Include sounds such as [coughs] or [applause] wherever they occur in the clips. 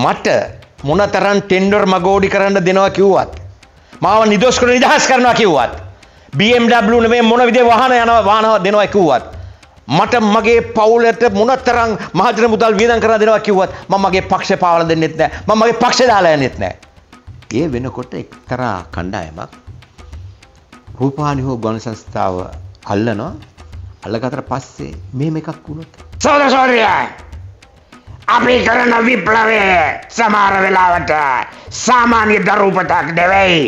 මට මොනතරන් ටෙන්ඩර් මගෝඩි කරන්න දෙනවා කිව්වත් මාව නිදොස් කර නිදහස් කරනවා කිව්වත් BMW නෙමේ මොන විදිහේ වාහන යනවා වාහන දෙනවා කිව්වත් මට මගේ පවුලට මොනතරම් මහජන මුදල් වියදම් කරලා දෙනවා කිව්වත් මම මගේ පක්ෂේ පාවල දෙන්නෙත් නැහැ මම මගේ පක්ෂේ දාලා යන්නෙත් නැහැ ඒ වෙනකොට එක්තරා කණ්ඩායමක් රූපවාහිනී හෝ ගුවන් සංස්ථාව අල්ලනවා අල්ලගත්තට පස්සේ මේ මේකක් වුණොත් සහෝදර සහෝදරියයි අපි කරන විප්ලවය සමාර වෙලාවට සාමාන්‍ය දරූපතක් නෙවෙයි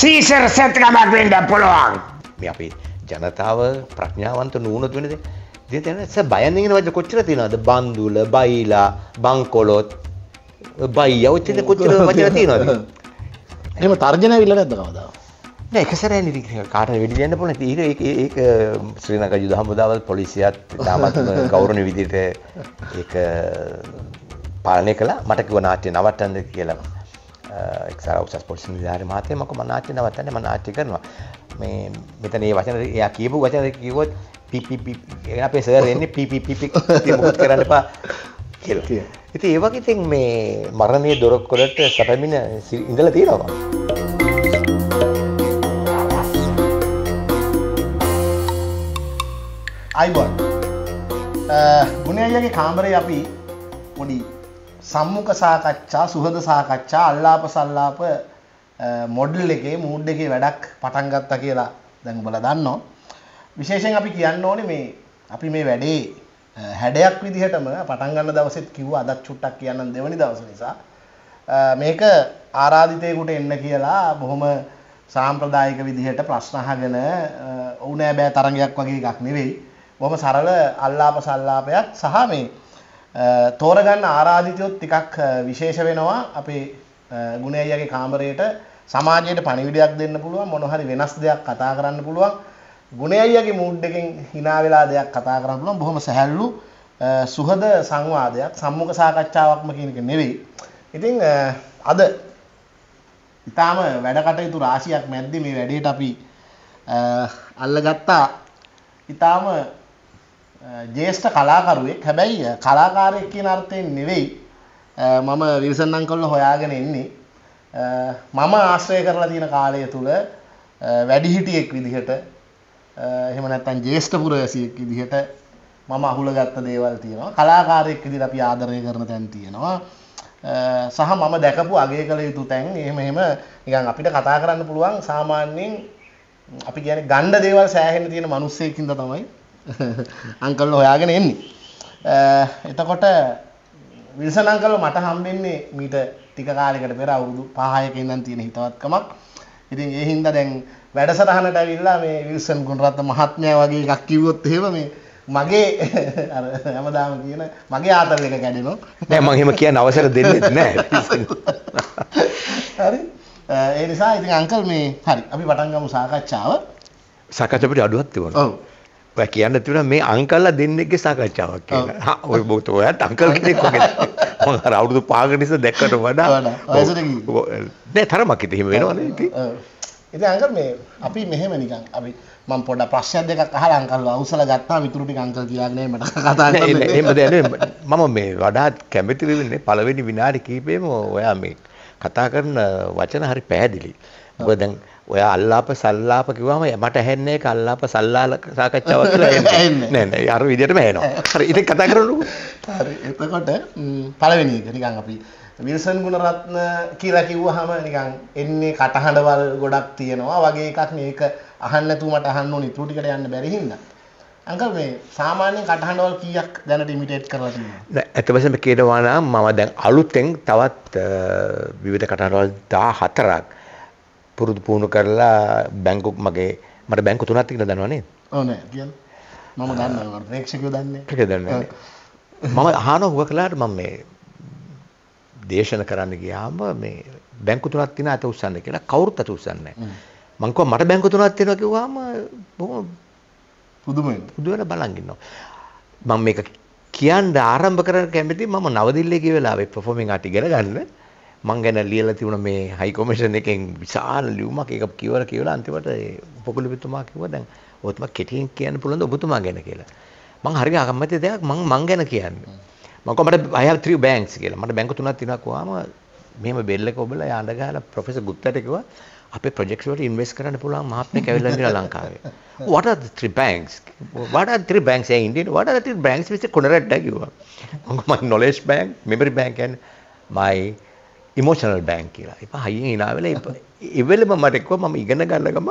සීසර් සැත්කමක් වෙන්ඩ පුළුවන් මේ අපි ජනතාව ප්‍රඥාවන්ත නූනත් වෙනද දෙතැනස බයඳගෙන වජ කොච්චර තිනද බන්දුල බයිලා බංකොලොත් බයි අවච්චද කොච්චර [laughs] වචන තියනද එම තර්ජන විල්ල නැද කවදා එකසර කාට වැඩියන්න පොන තීර ඒ ශ්‍රීනක යුදහමුදාවත් පොලිසියත් තාමත් කවුරණ විදිට පාලනය කළ මට කිව නාට්‍ය නවත්තන්න කියලා එක්සාර උසස් පොලිසි නිධාරි මහත්තයා මක මම නාට්‍ය නවත්තන්න මම නාට්‍ය කරනවා මේ මෙතන මේ වචන එයා කියපු වචන කිව්වොත් පීපීපී අපේ සර් එන්නේ පීපීපී මොකද කරන්න එපා කියලා. ඉතින් ඒ වගේ ඉතින් මේ මරණීය දොරකොළට සැපමින ඉඳලා තියෙනවා. අයිබන් ගුණයගේ කාමරය අපි පොඩි සම්මුඛ සාකච්ඡා සුහද සාකච්ඡා අල්ලාප සල්ලාප මොඩල් එකේ මූඩ් එකේ වැඩක් පටන් ගත්තා කියලා දැන් ඔබලා දන්නවා. විශේෂයෙන් අපි කියන්න ඕනේ මේ අපි මේ වැඩේ හැඩයක් විදිහටම පටන් ගන්න දවසෙත් කිව්වා අදත් චුට්ටක් කියන්නම් දෙවනි දවස නිසා. මේක ආරාධිතයෙකුට එන්න කියලා බොහොම සාම්ප්‍රදායික විදිහට ප්‍රශ්න අහගෙන ඕනෑ බෑ තරඟයක් වගේ එකක් නෙවෙයි. බොහොම සරල අල්ලාප සල්ලාපයක් සහ මේ තෝරගන්න ආරාධිතයොත් ටිකක් විශේෂ වෙනවා අපේ ගුණේයගේ කාමරයට සමාජයට පණිවිඩයක් දෙන්න පුළුවන් මොන හරි වෙනස් දෙයක් කතා කරන්න පුළුවන් ගුණේයගේ මූඩ් එකෙන් hina වෙලා දෙයක් කතා කරන්න පුළුවන් බොහොම සැහැල්ලු සුහද සංවාදයක් සම්මුඛ සාකච්ඡාවක්ම කියන එක නෙවෙයි. ඉතින් අද ඊටාම වැඩ කටයුතු රාශියක් මැද්දේ මේ වැඩේට අපි අල්ලගත්තා ඊටාම ජේෂ්ඨ කලාකරුවෙක් හැබැයි කලාකාරයෙක් කියන අර්ථයෙන් නෙවෙයි මම විවසන්නම් කළා හොයාගෙන එන්නේ මම ආශ්‍රය කරලා තියෙන කාලය තුල වැඩිහිටියෙක් විදිහට එහෙම නැත්නම් ජේෂ්ඨ පුරවැසියෙක් විදිහට මම අහුලගත්ත දේවල් තියෙනවා කලාකාරයෙක් විදිහට අපි ආදරය කරන තැන් තියෙනවා සහ මම දැකපු අගය කළ යුතු තැන් එහෙම එහෙම නිකන් අපිට කතා කරන්න පුළුවන් සාමාන්‍යයෙන් අපි කියන්නේ ගණ්ඩ දේවල් සෑහෙන්න තියෙන මිනිස්සෙකින්ද තමයි අංකල් හොයාගෙන එන්නේ එතකොට විල්සන් අංකල් මට හම්බෙන්නේ මීට ටික කාලයකට පෙර අවුරුදු 5ක ඉඳන් තියෙන හිතවත්කමක් ඉතින් ඒ හින්දා දැන් වැඩසටහනට ඇවිල්ලා මේ විල්සන් ගුණරත්න මහත්මයා වගේ එකක් කිව්වොත් එහෙම මේ මගේ [laughs] අර හැමදාම කියන මගේ ආතල් එක කැඩෙනවා නෑ මම එහෙම කියන්න අවසර දෙන්නේ නැහැ [laughs] හරි ඒ නිසා ඉතින් අංකල් මේ හරි අපි පටන් ගමු සාකච්ඡාව සාකච්ඡා පිට අඩුවක් තිබුණා ඔව් ඔයා කියන්න තිබුණා මේ අංකල්ලා දෙන්නෙක්ගේ සාකච්ඡාවක් කියලා. ඔය බොත් ඔයාත් අංකල් කෙනෙක් වගේ. මම අර අවුරුදු පහක නිසා දැක්කට වඩා නෑ තරමක් ඉතින් එහෙම වෙනවනේ ඉතින්. ඉතින් අංකල් මේ අපි මෙහෙම නිකන් අපි මම පොඩ ප්‍රශ්න දෙකක් අහලා අංකල් අවසල ගත්තා මිතුරු ටික අංකල් කියාගෙන මට කතා කරන්න. එහෙමද මම මේ වඩාත් කැමති වෙන්නේ පළවෙනි විනාඩි කීපෙම ඔයා මේ කතා කරන වචන හරි පැහැදිලි. මොකද දැන් ඔයා අල්ලාප සල්ලාප කිව්වම මට ඇහෙන්නේ ඒක අල්ලාප සල්ලාල සාකච්ඡාවක් කියලා [laughs] ඇහෙන්නේ නෑ නෑ අර විදිහටම ඇහෙනවා [laughs] හරි ඉතින් කතා කරමුකෝ හරි එතකොට පළවෙනි එක නිකන් අපි විල්සන් ගුණරත්න කියලා කිව්වහම නිකන් එන්නේ කටහඬවල් ගොඩක් තියෙනවා වගේ එකක් මේක අහන්න නැතුව මට අහන්න ඕනේ ඉතුරු ටිකට යන්න බැරි හින්දා අංකල් මේ සාමාන්‍ය කටහඬවල් කීයක් දැනට ඉමිටේට් කරලා තියෙනවද? ඇත්ත වශයෙන්ම කියනවා නම් මම දැන් අලුතෙන් තවත් විවිධ කටහඬවල් 14ක් පුරුදු පුහුණු කරලා බැංකු මගේ මට බැංකු තුනත් කියලා දන්නවනේ ඕනේ කියන්න මම දන්නවා ප්‍රේක්ෂකයෝ දන්නේ ඒක දන්නේ මම අහන හුව කළාට මම මේ දේශන කරන්න ගියාම මේ බැංකු තුනක් තියෙන අත උස්සන්න කියලා කවුරුත් අත උස්සන්නේ මං කිව්වා මට බැංකු තුනක් තියෙනවා කිව්වම බොහොම පුදුම පුදු වෙලා බලන් ඉන්නවා මම මේක කියන්න ආරම්භ කරන්න කැමති මම නවදිල්ලේ ගිය වෙලාවේ performing art ඉගෙන ගන්න මං ගැන ලියලා තිබුණ මේ හයි කොමිෂන් එකෙන් විශාල ලියුමක් ඒක කියවලා කියවලා අන්තිමට පොකුළුපිටුමා කිව්වා දැන් ඔතම කෙටියෙන් කියන්න පුළුවන් ඔබතුමා ගැන කියලා. මං හරිය අකමැති දෙයක් මං මං ගැන කියන්නේ. මම කොහමද I have three banks කියලා. මට බැංකු තුනක් තියෙනවා කොහම මෙහෙම බෙල්ල එක ඔබලා යාඳ ගහලා ප්‍රොෆෙසර් ගුප්තාට කිව්වා අපේ ප්‍රොජෙක්ට් වලට ඉන්වෙස්ට් කරන්න පුළුවන් මහත්මය කැවිලා ඉඳලා ලංකාවේ. What are the three banks? What are the three banks in India? What are the three banks Mr. Konarad කිව්වා. මම knowledge bank, memory bank and my emotional bank කියලා. එපා හයියෙන් hina වෙලා ඉවෙලම මට එක්කව මම ඉගෙන ගන්න ගම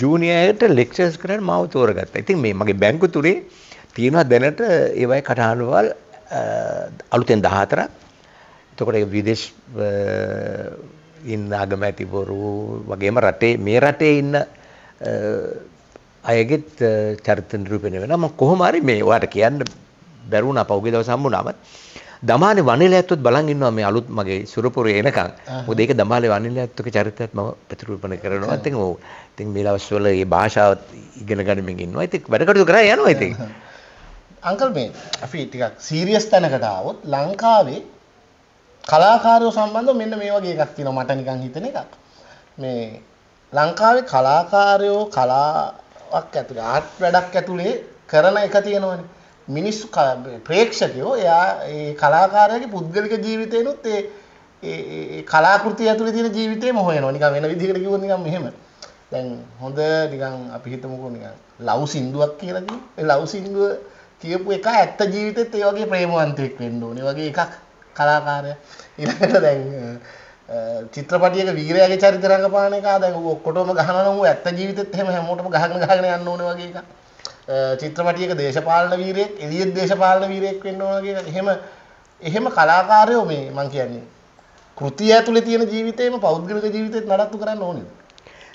ජූනියර් අයට ලෙක්චර්ස් කරන්න මාව තෝරගත්තා. ඉතින් මේ මගේ බැංකු තුරේ තියෙනවා දැනට ඒවයි කටහඬවල් අලුතෙන් 14ක්. එතකොට ඒ විදේශ ඉන්න අගමැතිවරු වගේම රටේ මේ රටේ ඉන්න අයගෙත් චරිත නිරූපණය වෙනවා. මම කොහොම හරි මේ ඔයාලට කියන්න බැරුණා පහුගිය දවස් හම්බුණාම දමානේ වනිල ඇත්තොත් බලන් ඉන්නවා මේ අලුත් මගේ සුරපුරේ එනකන්. මොකද ඒක දමාලේ වනිල ඇත්තක චරිතයත් මම ප්‍රතිරූපණය කරනවා. ඉතින් ඔව්. ඉතින් මේ දවස්වල මේ භාෂාව ඉගෙන ගනිමින් ඉන්නවා. ඉතින් වැඩ කටයුතු කරා යනවා ඉතින්. අංකල් මේ අපි ටිකක් සීරියස් තැනකට ආවොත් ලංකාවේ කලාකාරයෝ සම්බන්ධව මෙන්න මේ වගේ එකක් තියෙනවා මට නිකන් හිතෙන එකක්. මේ ලංකාවේ කලාකාරයෝ කලාවක් ඇතුළේ ආට් වැඩක් ඇතුළේ කරන එක තියෙනවනේ. මිනිස් ප්‍රේක්ෂකයෝ එයා ඒ කලාකාරයගේ පුද්ගලික ජීවිතයනුත් ඒ කලාකෘතිය ඇතුළේ තියෙන ජීවිතේ මොහොයනවා නිකන් වෙන විදිහකට කිව්වොත් නිකන් මෙහෙම දැන් හොඳ නිකන් අපි හිතමුකෝ නිකන් ලව් සින්දුවක් කියලා කිව්වොත් ඒ ලව් සින්දුව කියපු එක ඇත්ත ජීවිතෙත් ඒ වගේ ප්‍රේමවන්තයෙක් වෙන්න ඕනේ වගේ එකක් කලාකාරය ඊළඟට දැන් චිත්‍රපටියක වීරයාගේ චරිත රඟපාන එක දැන් ඔක්කොටම ගහනවා නම් ඌ ඇත්ත ජීවිතෙත් එහෙම හැමෝටම ගහගෙන ගහගෙන යන්න ඕනේ වගේ එකක් චිත්‍රපටියක දේශපාලන වීරයෙක් එළියෙත් දේශපාලන වීරයෙක් වෙන්න ඕන කියලා එහෙම එහෙම කලාකාරයෝ මේ මං කියන්නේ කෘතිය ඇතුලේ තියෙන ජීවිතේම පෞද්ගලික ජීවිතේත් නඩත්තු කරන්න ඕනේ.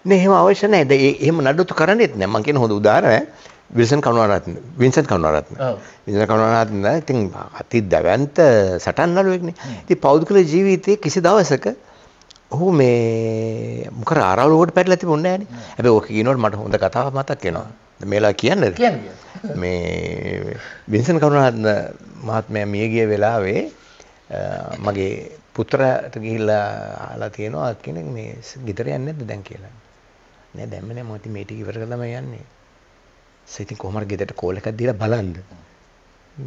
නෑ එහෙම අවශ්‍ය නෑ. ඒ එහෙම නඩත්තු කරන්නේත් නෑ. මං කියන හොඳ උදාහරණයක් Wilson Karunaratne. Winson Karunaratne. Winson Karunaratne ඉතින් අති දවන්ත සටන් නළුවෙක්නේ. ඉතින් පෞද්ගලික ජීවිතයේ කිසි දවසක ඔහු මේ මොකර ආරවුලකට පැටලලා තිබුණේ නෑනේ. හැබැයි ඔක කියනකොට මට හොඳ කතාවක් මතක් වෙනවා. මේලා කියන්නද මේ වින්සන් කරුණාරත්න මහත්මයා මියගිය වෙලාවේ මගේ පුත්‍රට ගිහිල්ලා අහලා තියෙනවා අත් කෙනෙක් මේ ගෙදර යන්නේ නැද්ද දැන් කියලා. නෑ දැම්ම නෑ මම ඉතින් මේ ටික ඉවර කරලා තමයි යන්නේ. සේ ඉතින් කොහමද ගෙදරට කෝල් එකක් දීලා බලන්න.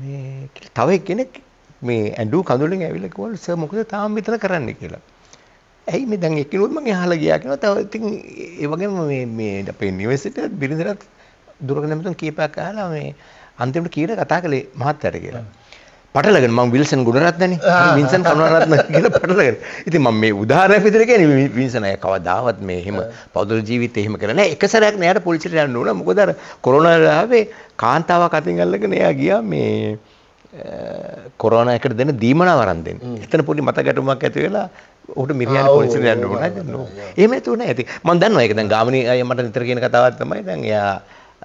මේ තව කෙනෙක් මේ ඇඬු කඳුලෙන් ඇවිල්ලා කිව්වලු සර් මොකද තාම මෙතන කරන්නේ කියලා. ඇයි මේ දැන් එක්කිනුත් මම අහලා ගියා කියනවා. තව ඉතින් ඒ වගේම මේ මේ අපේ නිවෙසේට බිරිඳටත් දුරගෙන මෙතන කීපයක් අහලා මේ අන්තිමට කීර කතා කළේ මහත්තයාට කියලා. පටලගෙන මම විල්සන් ගුණරත්නනේ. වින්සන් කරුණාරත්න කියලා පටලගෙන. ඉතින් මම මේ උදාහරණයක් විදිහට කියන්නේ වින්සන් අය කවදාවත් මේ එහෙම පෞද්ගල ජීවිතේ එහෙම කරන්නේ නැහැ. එක සැරයක් නෑට පොලිසියට යන්න ඕන. මොකද අර කොරෝනාවේ කාන්තාවක් අතින් අල්ලගෙන එයා ගියා මේ කොරෝනා එකට දෙන දීමනාව අරන් දෙන්න. එතන පොඩි මතගැටුමක් ඇති වෙලා ඔහුට මිරියාන පොලිසියට යන්න ඕන. එහෙම නැතුව නෑ. ඉතින් මම දන්නවා ඒක දැන් ගාමිණී අයියා මට නිතර කියන කතාවක් තමයි දැන් එයා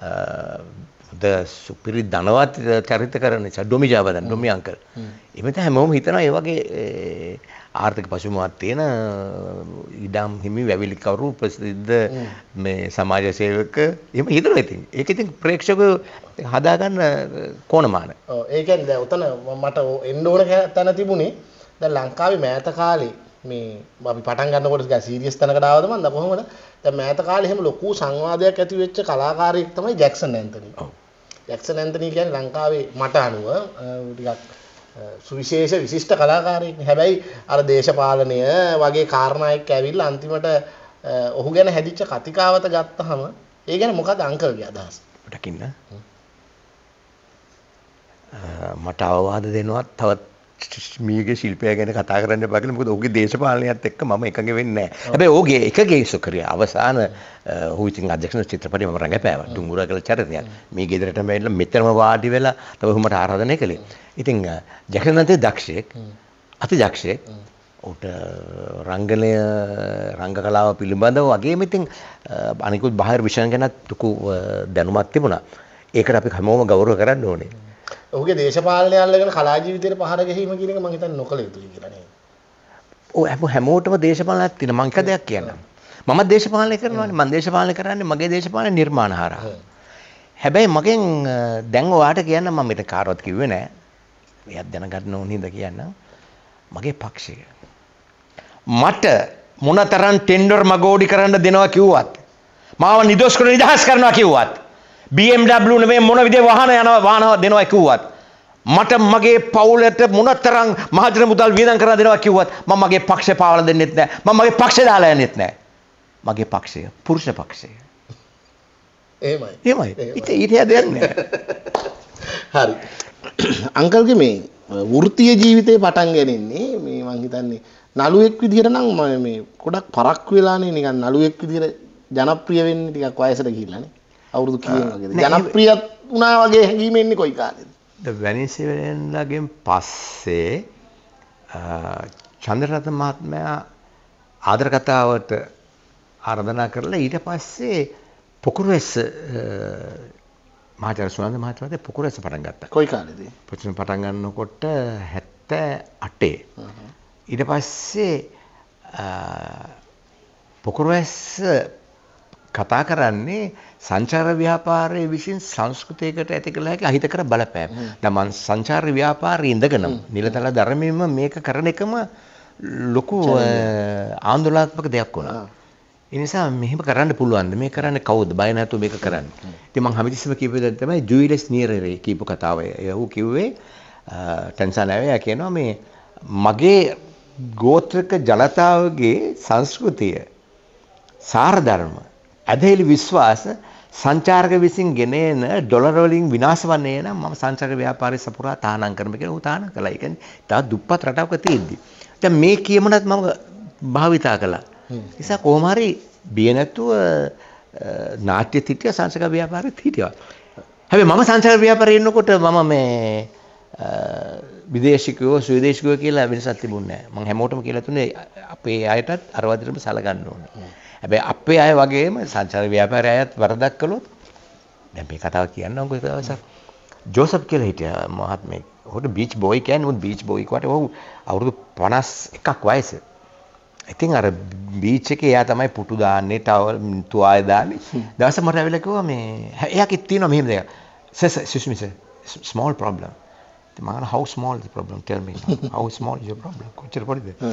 හොඳ සුපිරි ධනවත් චරිත කරන ඩොමිජාව දැන් ඩොමි අංකල්. එමෙත හැමෝම හිතනවා ඒ වගේ ආර්ථික පසුබිමක් තියෙන ඉඩම් හිමි වැවිලිකවරු ප්‍රසිද්ධ මේ සමාජ සේවක එහෙම හිතනවා ඉතින්. ඒක ඉතින් ප්‍රේක්ෂකව හදාගන්න කොනමාන. ඔව් ඒ කියන්නේ දැන් උතන මට එන්න ඕන තැන තිබුණේ දැන් ලංකාවේ මෑත කාලේ මේ අපි පටන් ගන්නකොට ටිකක් සීරියස් තැනකට ආවද මන්ද කොහොමද දැන් මෑත කාලේ එහෙම ලොකු සංවාදයක් ඇති වෙච්ච කලාකාරයෙක් තමයි ජැක්සන් ඇන්තනි. ඔව්. ජැක්සන් ඇන්තනි කියන්නේ ලංකාවේ මට අනුව ටිකක් සුවිශේෂ විශිෂ්ට කලාකාරයෙක් හැබැයි අර දේශපාලනය වගේ කාරණාවක් ඇවිල්ලා අන්තිමට ඔහු ගැන හැදිච්ච කතිකාවත ගත්තහම ඒ ගැන මොකද අංකල්ගේ අදහස? ඩකින්න. මට අවවාද දෙනවත් තවත් මියගේ ශිල්පය ගැන කතා කරන්න බගල මොකද ඔහුගේ දේශපාලනයත් එක්ක මම එකඟ වෙන්නේ නැහැ. හැබැයි ඔහුගේ එකගේ සුක්‍රිය අවසාන ඔහු ඉතින් අධ්‍යක්ෂණ චිත්‍රපටයේ මම රඟපෑවා. ඩුඟුර කළ චරිතයක්. මේ ගෙදරටම ඇවිල්ලා මෙතනම වාඩි වෙලා තව ඔහු මට ආරාධනය කළේ. ඉතින් ජැකනන්තේ දක්ෂයෙක් අති දක්ෂයෙක් ඔහුට රංගනය රංග කලාව පිළිබඳව වගේම ඉතින් අනිකුත් බාහිර විෂයන් ගැනත් ලොකු දැනුමක් තිබුණා. ඒකට අපි හැමෝම ගෞරව කරන්න ඕනේ. ඔහුගේ දේශපාලනය අල්ලගෙන කලා ජීවිතයට පහර ගැහිම කියන එක මම හිතන්නේ නොකළ යුතුයි කියලා නේද? ඔව් හැමෝටම දේශපාලනයක් තියෙන මං එක දෙයක් කියන්නම්. මම දේශපාලනය කරනවානේ මම දේශපාලනය කරන්නේ මගේ දේශපාලන නිර්මාණහාරා. හැබැයි මගෙන් දැන් ඔයාට කියන්න මම මෙතන කාටවත් කිව්වේ නෑ. එයක් දැනගන්න ඕන හින්දා කියන්නම්. මගේ පක්ෂය. මට මොනතරම් ටෙන්ඩර් මගෝඩි කරන්න දෙනවා කිව්වත් මාව නිදොස් කර නිදහස් කරනවා කිව්වත් BMW නෙමේ මොන විදිහේ වාහන යන වාහන දෙනවා කිව්වත් මට මගේ පවුලට මොනතරම් මහජන මුදල් වියදම් කරලා දෙනවා කිව්වත් මම මගේ පක්ෂය පාවලා දෙන්නෙත් නැහැ. මම මගේ පක්ෂය දාලා යන්නෙත් නැහැ. මගේ පක්ෂය පුරුෂ පක්ෂය. එහෙමයි. එහෙමයි. ඉතින් ඊට දෙයක් නැහැ. හරි. අංකල්ගේ මේ වෘත්තීය ජීවිතේ පටන් ගැනීමේ මේ මං හිතන්නේ නළුවෙක් විදිහට නම් මේ ගොඩක් පරක්කු වෙලානේ නිකන් නළුවෙක් විදිහට ජනප්‍රිය වෙන්නේ ටිකක් වයසට ගිහිල්ලානේ. අවුරුදු කියෙන් ජනප්‍රියත් වනා වගේ හැඟීමෙන්නේ කොයි කාලෙද වැනිසිවරෙන්ලගෙන් පස්සේ චන්දරත මහත්මයා ආදරකතාවට අර්ධනා කරලා ඊට පස්සේ පොකුරවෙස් මාචර සුනන්ද මහත්මයාට පොකුරවෙස පටන් ගත්තා. කොයි කාලෙද? පොකුරවෙස පටන් ගන්නකොට 78. ඊට පස්සේ පොකුරවෙස් කතා කරන්නේ සංචාර ව්‍යාපාරයේ විසින් සංස්කෘතියකට ඇති කළ හැකි අහිතකර බලපෑම. දැන් මං සංචාර ව්‍යාපාරයේ ඉඳගෙනම නිලතල ධර්මයෙන්ම මේක කරන එකම ලොකු ආందోලනාත්මක දෙයක් වුණා. ඒ නිසා මෙහෙම කරන්න පුළුවන්ද? මේ කරන්නේ කවුද? බය නැතුව මේක කරන්නේ. ඉතින් මං හැමතිස්සම කියපු දේ තමයි ජුයිලස් නියරේ කියපු කතාව. ඔහු කිව්වේ ටැන්සානියාවේ කියනවා මේ මගේ ගෝත්‍රක ජනතාවගේ සංස්කෘතිය සාරධර්ම ඇදහිලි විශ්වාස සංචාරක විසින් ගෙනන ඩොලරවලින් විනාශ වන්නේ නම් මම සංචාරක ව්‍යාපාරය සපුරා තහනම් කරනවා කියලා ඌ තහනම් කළා. ඒ කියන්නේ තව දුප්පත් රටාවක තියෙද්දි. දැන් මේ කියමනත් මම භාවිතා කළා. නිසා කොහොම හරි බිය නැතුව නාට්‍ය තිටිය සංසක ව්‍යාපාරෙ හිටියා. හැබැයි මම සංසක ව්‍යාපාරේ ඉන්නකොට මම මේ විදේශිකයෝ සුවිදේශිකයෝ කියලා වෙනසක් තිබුණේ නැහැ. මම හැමෝටම කියලා තුනේ අපේ අයටත් අර වදිරම සලකන්න ඕනේ. හැබැයි අපේ අය වගේම සංචාර ව්‍යාපාරයත් වරදක් කළොත් දැන් මේ කතාව කියන්නම්කෝ එක දවසක් ජෝසප් කියලා හිටියා මහත්මයෙක්. ඔහුට බීච් බොයි කියන්නේ උන් බීච් බොයි කට ඔහු අවුරුදු 51ක් වයස. ඉතින් අර බීච් එකේ එයා තමයි පුටු දාන්නේ, ටවල් තුවාය දාන්නේ. දවසක් මට ඇවිල්ලා කිව්වා මේ එයාකෙත් තියෙනවා මෙහෙම දෙයක්. සස් excuse me sir, small problem. මම how small the problem tell me how small your problem කොච්චර පොඩිද?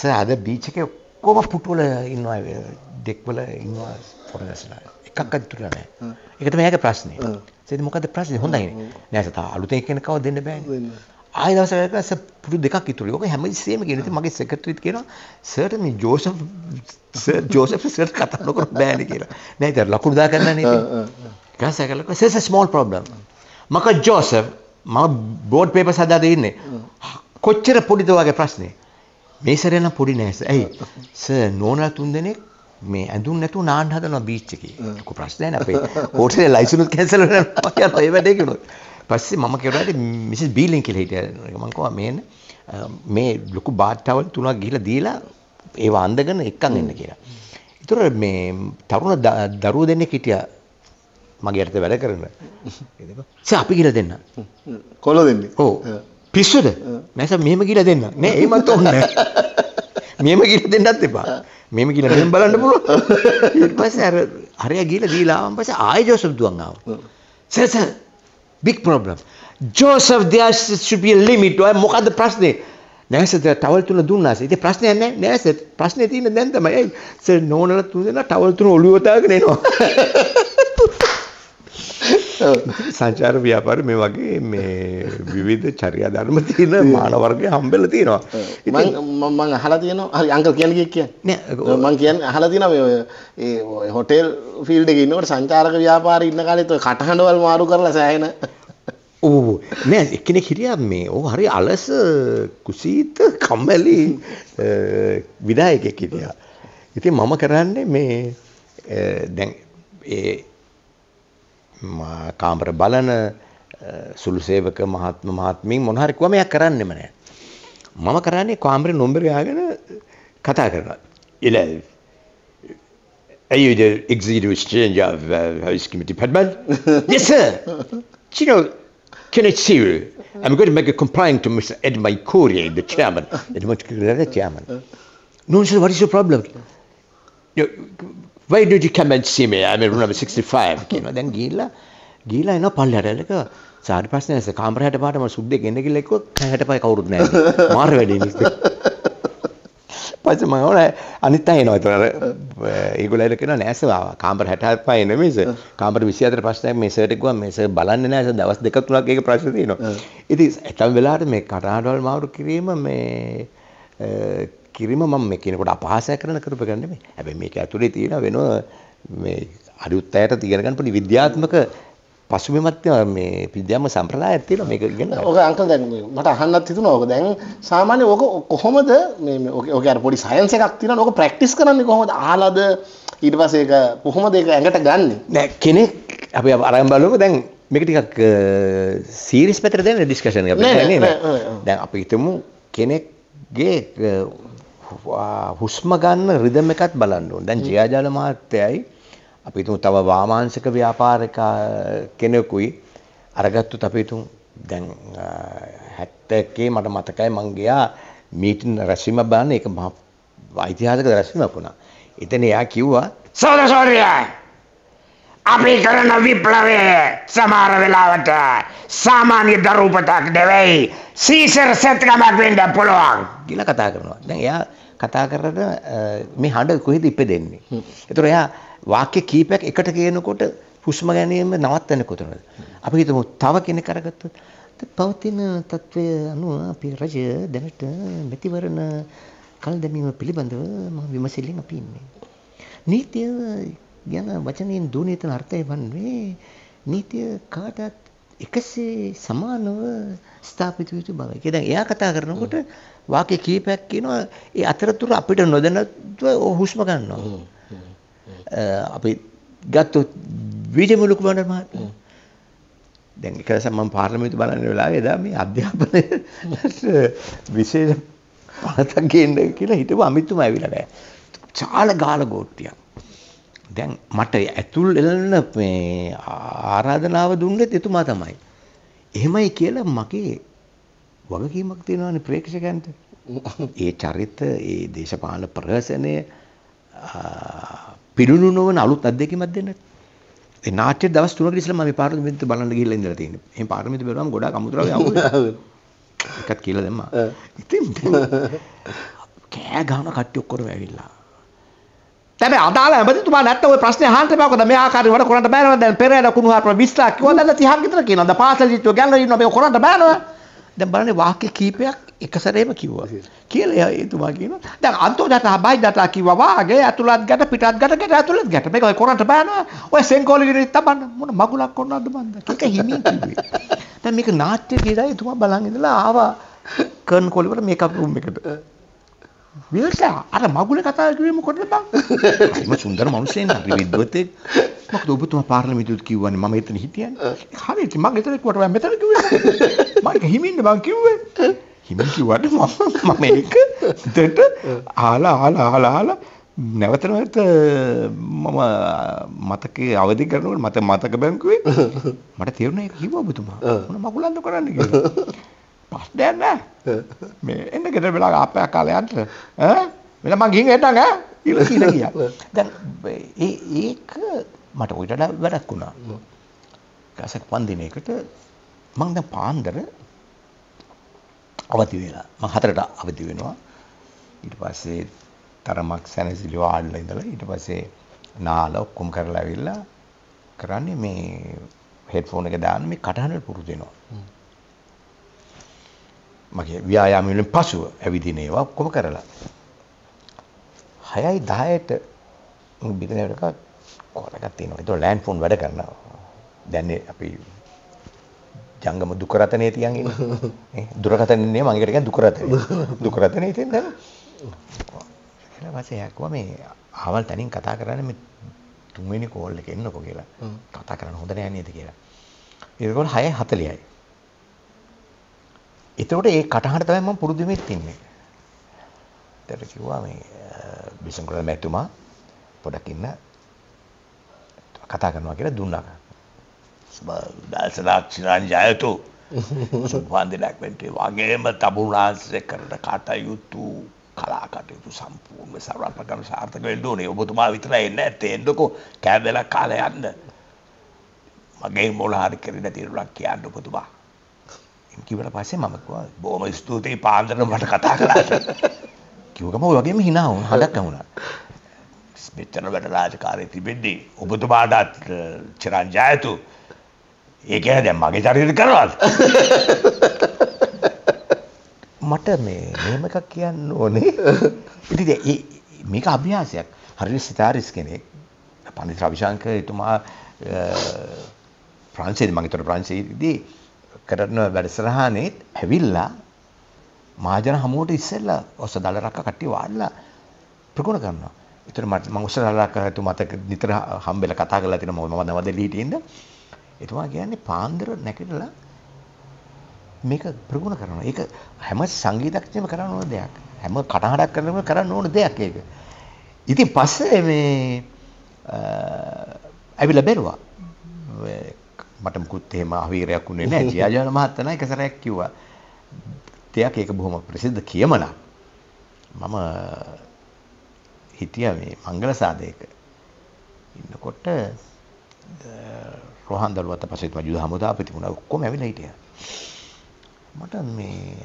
සර් අද බීච් එකේ ඔක්කොම පුටුවල ඉන්නවා දෙක්වල ඉන්නවා පොරදසලා එකක් අතුරලා නෑ එකත මේක ප්‍රශ්නය සෙද මොකද ප්‍රශ්නය හොඳයි නෑසතා අලුතෙන් කෙන කව දෙන්න බෑ ආයදසස පුටු දෙක් ඉතුර ෝක හැම සේම ගෙනති මගේ සෙකට්‍රීත් කියෙන සට මේ ජෝස ජෝස සට කතනකොට බෑන කියලා නෑත ලකුණදා කරන්න න සැකලක සෙස ස්මෝල් ප්‍රබ්ලම් මක ජෝස ම බෝඩ් පේප සදාද ඉන්නේ කොච්චර පොඩිත වගේ ප්‍රශ්නය මේ සැරේ නම් පොඩි නෑ ඇයි සර් නෝනලා තුන් දෙනෙක් මේ ඇඳුම් නැතුව නාන්න හදනවා බීච් එකේ. ඒක ප්‍රශ්නයක් නෑ අපේ. හෝටලේ ලයිසන්ස් කැන්සල් වෙනවා කියලා ඒ වැඩේ කිව්වොත්. පස්සේ මම කෙරුවාට මිසස් බීලින් කියලා හිටියා. මම කිව්වා මේන්න මේ ලොකු බාත් ටවල් තුනක් ගිහිලා දීලා ඒවා අඳගෙන එක්කන් එන්න කියලා. ඒතර මේ තරුණ දරුවෝ දෙන්නෙක් හිටියා මගේ යටතේ වැඩ කරන. ඒක. [laughs] අපි කියලා දෙන්න. කොල්ලෝ දෙන්නේ. ඔව්. පිස්සුද නැස මෙහෙම කියලා දෙන්න නෑ ඒ මට ඕනේ නෑ මෙහෙම කියලා දෙන්නත් එපා මෙහෙම කියලා මෙහෙම බලන්න පුළුවන් ඊට පස්සේ අර අරයා ගිහලා දීලා ආවන් පස්සේ ආයෙ ජෝසප් දුවන් ආවා sir sir big problem Joseph there should be a limit ඔය මොකද්ද ප්‍රශ්නේ නෑ සර් ටවල් තුන දුන්නා සර් ඉතින් ප්‍රශ්නයක් නෑ නෑ සර් ප්‍රශ්නේ තියෙන්නේ දැන් තමයි සර් නෝනලා තුන් දෙනා ටවල් තුන ඔළුව තාගෙන එනවා [laughs] සංචාර ව්‍යාපාරේ මේ වගේ මේ විවිධ චර්යා ධර්ම තියෙන මාන වර්ගය හම්බෙලා තියෙනවා. මම මම අහලා තියෙනවා. හරි අංකල් කියන්නේ කියන්නේ. නෑ මම කියන්නේ අහලා තියෙනවා මේ ඒ හොටෙල් ෆීල්ඩ් එකේ ඉන්නකොට සංචාරක ව්‍යාපාරේ ඉන්න කාලෙත් ඔය කටහඬවල් මාරු කරලා සෑහෙන ඕ නෑ එකනෙ හිරියම් මේ ඕ හරි අලස කුසීත කම්මැලි [laughs] විනායකෙක් හිටියා. ඉතින් මම කරන්නේ මේ දැන් ඒ කාමර බලන සුළුසේවක මහත්ම මහත්මින් මොනහරි කිව්වම එයා කරන්නෙම නැහැ. මම කරන්නේ කාමරේ නොම්බර ගාගෙන කතා කරනවා. ඉල Are you the executive exchange of uh, House Committee Padman? [laughs] yes, sir. Do you know, can I see you? I'm going to make a complaint to Mr. Edmund Courier, the chairman. Edmund Courier, the chairman. No, sir, what is your problem? You know, Why did you come and see me? I'm room 65 කියනවා. දැන් ගිහිල්ලා ගිහිලා එනවා පල්ලෙහාට. ඒක සාරි ප්‍රශ්නේ නැහැ. කාමරයට පාට මම සුද්දෙක් එන්න කියලා එක්කෝ 65 කවුරුත් නැහැ. මාර වැඩේ නිසා. පස්සේ මම ඕන අනිත් අය එනවා. ඒතර ඒගොල්ලෝ කියනවා නෑ සර් කාමර 65 එන මිස කාමර 24 ප්‍රශ්නයක් මේ සර්ට ගුවා මේ සර් බලන්නේ නෑ සර් දවස් දෙක තුනක් ඒක ප්‍රශ්න තියෙනවා. ඉතින් ඇතම් වෙලාවට මේ කටහඬවල් මාරු කිරීම මේ කිරිම මම මේ කෙනෙකුට අපහාසයක් කරන කරප ගන්න නෙමෙයි. හැබැයි මේක ඇතුලේ තියෙන වෙන මේ අලුත් අයට ඉගෙන ගන්න පුළුවන් විද්‍යාත්මක පසුබිමත් මේ විද්‍යාත්මක සම්ප්‍රදායක් තියෙනවා මේක ඉගෙන ගන්න. ඔක අංකල් දැන් මට අහන්නත් හිතුණා ඔක දැන් සාමාන්‍ය ඔක කොහොමද මේ ඔක අර පොඩි සයන්ස් එකක් තියෙනවා ඔක ප්‍රැක්ටිස් කරන්නේ කොහොමද? අහලාද ඊට පස්සේ ඒක කොහොමද ඒක ඇඟට ගන්නෙ? නෑ කෙනෙක් අපි අරන් බලමු දැන් මේක ටිකක් සීරිස් පැත්තට දෙන්න ඩිස්කෂන් එකක් දැන් අපි හිතමු කෙනෙක්ගේ හුස්ම ගන්න රිදම එකත් බලන්න ඕන. දැන් ජයජාල මහත්තයයි අපි හිතමු තව වාමාංශික ව්‍යාපාරික කෙනෙකුයි අරගත්තොත් අපි හිතමු දැන් 70කේ මට මතකයි මං ගියා මීටින් රැස්වීම බලන්න ඒක මහ ඓතිහාසික රැස්වීමක් වුණා. එතන එයා කිව්වා සෝදසෝරියා අපි කරන විප්ලවය සමහර වෙලාවට සාමාන්‍ය දරූපතක් නෙවෙයි සීසර් සත්කමක් වෙන්න පුළුවන් කියලා කතා කරනවා. දැන් එයා කතා කරන මේ හඬ කොහෙද ඉපදෙන්නේ? ඒතර එයා වාක්‍ය කීපයක් එකට කියනකොට හුස්ම ගැනීම නවත්තන කොතනද? අපි හිතමු තව කෙනෙක් අරගත්තොත් පවතින తත්වය අනුව අපේ රජ දැනට මෙතිවරණ කල් දැමීම පිළිබඳව මම විමසිල්ලෙන් අපි ඉන්නේ. නීතිය ගැන වචනයෙන් දූනිතන අර්ථය වන්නේ නීතිය කාටත් එකසේ සමානව ස්ථාපිත යුතු බවයි. ඒ දැන් එයා කතා කරනකොට වාක්‍ය කීපයක් කියනවා ඒ අතරතුර අපිට නොදැනත්ව හුස්ම ගන්නවා. අපි ගත්තොත් විජය මුලුක බණ්ඩාර මහත්මයා දැන් එක දවසක් මම පාර්ලිමේන්තු බලන්න වෙලාවේ එදා මේ අධ්‍යාපනය විශේෂ පනතක් ගේන්න කියලා හිතුව අමිතුම ඇවිල්ලා නෑ. චාල ගාල ගෝට්ටියක්. දැන් මට ඇතුල් එළන මේ ආරාධනාව දුන්නෙත් එතුමා තමයි. එහෙමයි කියලා මගේ වගකීමක් තියෙනවානේ ප්‍රේක්ෂකයන්ට. [laughs] ඒ චරිත, ඒ දේශපාලන ප්‍රහසනය පිළිණු නොවන අලුත් අත්දැකීමක් දෙන්නත්. ඒ නාට්‍ය දවස් 3කට ඉස්සෙල්ලා මම මේ පාර්ලිමේන්තු බලන්න ගිහිල්ලා ඉඳලා තියෙනවා. එහෙන් පාර්ලිමේන්තු බලවම ගොඩාක් අමුතුරාවේ ආවෝ. [laughs] එකක් කියලා දැම්මා. [laughs] ඉතින් කෑ ගහන කට්ටිය ඔක්කොම ඇවිල්ලා. තැබැයි අදාළ ඇමතිතුමා නැත්නම් ওই ප්‍රශ්නේ අහන්න එපා. මොකද මේ ආකාරයට වැඩ කරන්න බෑනවා. දැන් පෙරේර කුණු හරප 20ක් කිව්වද දැන් 30ක් විතර කියනවා. දැන් පාසල් ජීවිතය ගැලරි ඉන්නවා මේක කරන්න බෑනවා. දැන් බලන්න වාක්‍ය කීපයක් එක සැරේම කිව්වා. කියලා එතුමා කියනවා. දැන් අන්තෝජාත හබයි data කිව්වා වාගේ ඇතුළත් ගැට පිටත් ගැට ගැට ඇතුළත් ගැට. මේක ඔය කරන්න බෑනවා. ඔය සෙන්කෝලිගිරි තබන්න මොන මගුලක් කරනවද මන්ද? ඒක හිමින් කිව්වේ. දැන් මේක නාට්‍ය කියලා එතුමා බලන් ඉඳලා ආවා කර්න් කෝලිවර මේකප් රූම් එකට. විල්සා අර මගුල කතා කිව්වේ මොකටද බං? මම සුන්දර මිනිස්සෙක් නේ විද්වතෙක්. මොකද ඔබතුමා පාර්ලිමේන්තුවට කිව්වනේ මම එතන හිටියන්නේ. හරියට මම එතන කිව්වට මම මෙතන කිව්වේ. මම හිමින්ද මං කිව්වේ. හිමින් කිව්වට මම මම එක දෙට ආලා ආලා ආලා ආලා නැවත නැවත මම මතකේ අවදි කරනකොට මට මතක බැංකුවේ මට තේරුණා ඒක කිව්වා ඔබතුමා. මොන මගුලන්ද කරන්නේ කියලා. ප්‍රශ්නයක් නෑ. මේ එන්න ගෙදර වෙලා ආපයක් කාලේ යන්න. ඈ මෙන්න මං ගිහින් එන්නම් ඈ කියලා කියලා ගියා. දැන් ඒ ඒක මට උඩට වැඩක් වුණා. ගසක් වන්දිනේකට මං දැන් පාන්දර අවදි වෙලා මං හතරට අවදි වෙනවා. ඊට පස්සේ තරමක් සැනසිලි වාඩිලා ඉඳලා ඊට පස්සේ නාල ඔක්කොම කරලා ඇවිල්ලා කරන්නේ මේ හෙඩ්ෆෝන් එක දාන්න මේ කටහඬ පුරුදු වෙනවා. මගේ ව්‍යායාම වලින් පසුව ඇවිදින ඒවා ඔක්කොම කරලා 6යි 10ට මම බිරිඳට කෝල් එකක් තියෙනවා. ඒක ලෑන්ඩ් ෆෝන් වැඩ කරනවා. දැන් අපි ජංගම දුක රතනේ තියන් ඉන්නේ. [laughs] නේ දුරකතනේ නේ මම ඒකට කියන්නේ දුක රතනේ. [laughs] දුක රතනේ ඉතින් දැන් ඊට [laughs] පස්සේ යක්වා මේ ආවල් තනින් කතා කරන්නේ මේ තුන්වෙනි කෝල් එක එන්නකො කියලා. කතා කරන්න හොඳ නෑ නේද කියලා. ඒකෝල් 6:40යි. එතකොට ඒ කටහඬ තමයි මම පුරුදු වෙමිත් ඉන්නේ. ඊට කිව්වා මේ බිසංකුල මැතුමා පොඩක් ඉන්න කතා කරනවා කියලා දුන්නා. දාසලාක්ෂණන් ජයතු සුභාන් දිලක්මන්ටේ වගේම තමුනාංශය කරන කටයුතු කලා කටයුතු සම්පූර්ණ සරණ ප්‍රකරණ සාර්ථක වෙන්න ඕනේ. ඔබතුමා විතරයි එන්නේ නැත්තේ. එන්නකෝ කෑම වෙලා කාලා යන්න. මගේ මොළ හරි කරේ නැති ඉරුණක් කියන්න ඔබතුමා. කිවට පස්සේ මම බොහොම ස්තුතියි පාන්දර මට කතා කළාට [laughs] කිව්වකම ඔය වගේම hina වුණා හදක් වුණා මෙච්චර වැඩ රාජකාරී තිබෙද්දී ඔබතුමාටත් චිරන් ජයතු ඒ කියන්නේ දැන් මගේ චරිතය කරනවාද [laughs] මට මේ මෙහෙම එකක් කියන්න ඕනේ [laughs] ඉතින් මේක අභ්‍යාසයක් හරියට සිතාරිස් කෙනෙක් පඬිතුක රවිශංකර එතුමා ප්‍රංශයේදී මම හිතන ප්‍රංශයේදී කරන වැඩසටහනේ ඇවිල්ලා මහජන හමුවට ඉස්සෙල්ලා ඔස්සදල රක්ක කට්ටිය වාඩිලා ප්‍රගුණ කරනවා. ඒතර මට මම ඔස්සදල රක්ක මතක නිතර හම්බෙලා කතා කරලා තිනවා මම නවදෙලි හිටින්ද. එතුමා කියන්නේ පාන්දර නැගිටලා මේක ප්‍රගුණ කරනවා. ඒක හැම සංගීතඥයම කරන්න ඕන දෙයක්. හැම කටහඬක් කරනම කරන්න ඕන දෙයක් ඒක. ඉතින් පස්සේ මේ අ ඇවිල්ලා බැලුවා. මට මුකුත් එහෙම අවීරයක් වුණේ නැහැ. [laughs] ජයජාල මහත්තයා එක සැරයක් කිව්වා. දෙයක් ඒක බොහොම ප්‍රසිද්ධ කියමනක්. මම හිටියා මේ මංගල සාදයක ඉන්නකොට රොහන් දරුවත් පස්සේ තමයි යුද හමුදාපති වුණා. ඔක්කොම ඇවිල්ලා හිටියා. මට මේ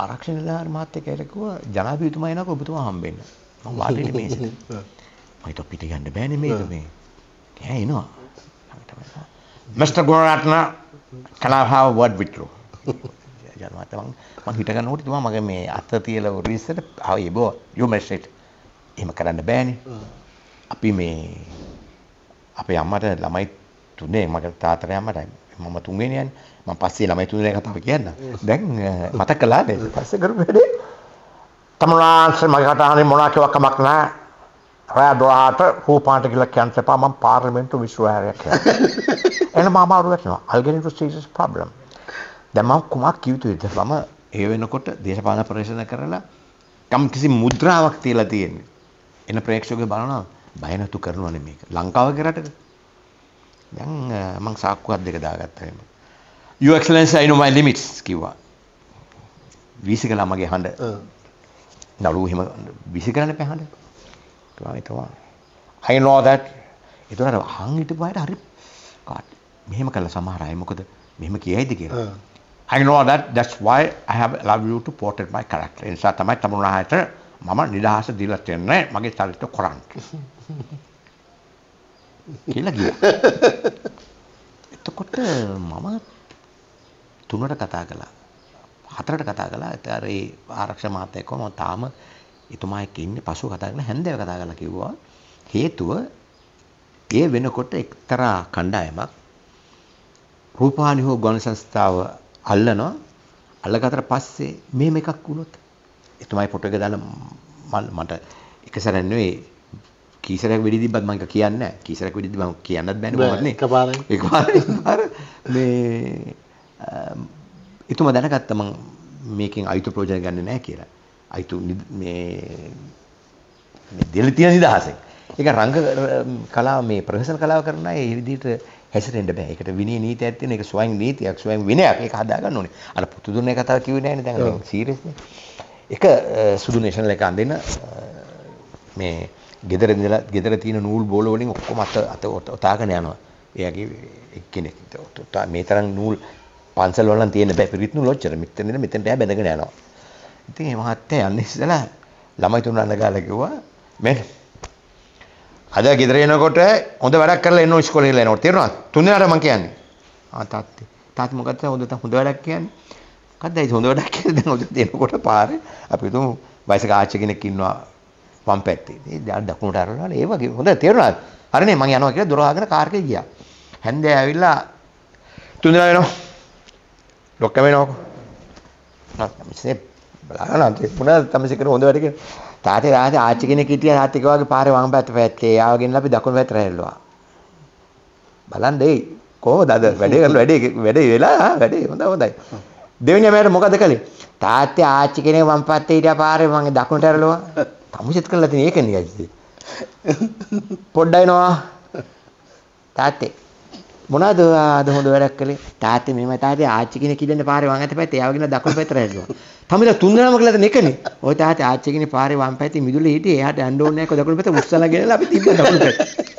ආරක්ෂණ නිලධාරි මහත්තයා කියලා කිව්වා ජනාධිපතිතුමා එනකොට ඔබතුමා හම්බෙන්න. මම වාඩිලි මේසෙ. [laughs] මම හිතුවා පිට යන්න බෑනේ මේක මේ. ඈ එනවා. ළඟටම එනවා. මස්ටර් ගුණරත්න කලාභාව වඩ් විට්ලු ජනමතමන් මං හිටගන්න ඕට තුමා මගේ මේ අත තියල රීසට ආවේ බෝ යුමස්ට් එහෙම කරන්න බෑනේ අපි මේ අපේ අම්මට ළමයි තුනේ මගේ තාතර අම්මටයි මම තුන්වෙනි යන්නේ මම පස්සේ ළමයි තුනේ කතාව කියන්න දැන් මතක කළානේ පස්සේ කරු වැඩේ තමනාංශ මගේ කතාවේ මොනවා කිව්වක් කමක් නැහැ රෑ දොළහට හූපාට ගිල කියන්ත එපා මම පාර්ලිමේන්තු විශ්වවිද්‍යාලයක් යනවා. [laughs] එහෙනම් මම අමාරු වෙනවා. I'll get into serious problem. දැන් මම කුමක් කිය යුතුද? මම ඒ වෙනකොට දේශපාලන පරිශන කරලා කම් කිසි මුද්‍රාවක් තියලා තියෙන්නේ. එන ප්‍රේක්ෂකයෝ බලනවා බය නැතු කරනවනේ මේක. ලංකාව කරටද? දැන් මම සාක්කුවක් දෙක දාගත්තා එම. Your Excellency, I know my limits කිව්වා. වීසිකලා මගේ හඬ. නළුව එහෙම වීසිකලානේ පැහඬ. කියලා හිතවා. I know that. ඒතර අහන් හිටපු අයට හරි කාට මෙහෙම කළා සමහර අය මොකද මෙහෙම කියයිද කියලා. I know that that's why I have love you to portray my character. ඒ නිසා තමයි තමුණාහයට මම නිදහස දීලා තියන්නේ මගේ චරිත කරන්න. කියලා කිව්වා. [laughs] එතකොට මම තුනට කතා කළා. හතරට කතා කළා. ඒතර ඒ ආරක්ෂක මාතෙක්ව මම තාම එතුමා එක්ක ඉන්නේ පසු කතා කරලා හැන්දෑව කතා කරලා කිව්වා හේතුව ඒ වෙනකොට එක්තරා කණ්ඩායමක් රූපානි හෝ ගුවන් සංස්ථාව අල්ලනවා අල්ලගත්තට පස්සේ මෙහෙම එකක් වුණොත් එතුමායි ෆොටෝ එක දාලා මට එක සැරයක් නෙවෙයි කීසරයක් වෙඩි තිබ්බත් මම කියන්නේ නැහැ. කීසරයක් වෙඩි තිබ්බම කියන්නත් බෑනේ මොකක්ද නේ. එකපාරයි. එකපාරයි. අර මේ එතුමා දැනගත්තා මම මේකෙන් අයුතු ප්‍රයෝජන ගන්නෙ නැහැ කියලා. අයිතු මේ දෙල තියෙන නිදහසෙන්. ඒක රංග කලාව මේ ප්‍රොෆෙෂනල් කලාව කරන අය ඒ විදිහට හැසිරෙන්න බෑ. ඒකට විනය නීතියක් තියෙන එක ස්වයං නීතියක්, ස්වයං විනයක්. ඒක හදාගන්න ඕනේ. අර පුතු දුන්නේ කතාව කිව්වේ නෑනේ දැන් මම සීරියස්නේ. එක සුදු නේෂනල් එක අඳින මේ ගෙදර ඉඳලා ගෙදර තියෙන නූල් බෝල වලින් ඔක්කොම අත අත ඔතාගෙන යනවා. එයාගේ එක්කෙනෙක්. මේ තරම් නූල් පන්සල් වල නම් තියෙන බෑ. පිරිත් නූල් ඔච්චර. මෙතන ඉඳලා මෙතෙන්ට බැඳගෙන යනවා. ඉතින් මේ මහත්තයා යන්න ඉස්සලා ළමයි තුනන්න ගාලා කිව්වා මෙන්න අද ගෙදර එනකොට හොඳ වැඩක් කරලා එන්න ඉස්කෝලේ ඉන්න එනකොට තේරුණාද තුන්දෙනාට මම කියන්නේ ආ තාත්තේ තාත්තේ මොකද හොඳ හොඳ වැඩක් කියන්නේ මොකද්ද ඒ හොඳ වැඩක් කියලා දැන් ඔතන එනකොට පාරේ අපි තුමු වයසක ආච්චි කෙනෙක් ඉන්නවා වම් පැත්තේ ඒ දකුණට අරනවා ඒ වගේ හොඳ තේරුණාද හරිනේ මම යනවා කියලා දොර ආගෙන කාර් එකේ ගියා හැන්දෑ ඇවිල්ලා තුන්දෙනා වෙනවා ලොක්කම වෙනවා මිස්සේ බලනවා තිබුණා තමයි සිකර හොඳ වැඩ කියලා. තාත්තේ රාජ ආච්චි කෙනෙක් හිටියා තාත්තේ වගේ පාරේ වම් පැත්ත පැත්තේ. එයාව ගෙනලා අපි දකුණු පැත්තට හැරෙලුවා. බලන්න ඒ කොහොමද අද වැඩේ කරලා වැඩේ වැඩේ වෙලා වැඩේ හොඳයි හොඳයි. දෙවෙනි මෑට මොකද කළේ? තාත්තේ ආච්චි කෙනෙක් වම් පැත්තේ හිටියා පාරේ මම දකුණට හැරෙලුවා. තමුසෙත් කරලා තියෙන ඒක නිකන්. පොඩ්ඩයිනවා. තාත්තේ මොනවද ඔයා අද හොඳ වැඩක් කළේ තාත්තේ මෙහෙම තාත්තේ ආච්චි කෙනෙක් ඉඳන්නේ පාරේ වම් අත පැත්තේ එයාව ගිහලා දකුණු පැත්තට හැදුවා තමයිලා තුන්දෙනාම කළාද නෙකනේ ඔය තාත්තේ ආච්චි කෙනෙක් පාරේ වම් පැත්තේ මිදුලේ හිටියේ එයාට යන්න ඕනේ නැහැ කො දකුණු පැත්ත උස්සලා ගෙනලා අපි තිබ්බා දකුණු පැත්ත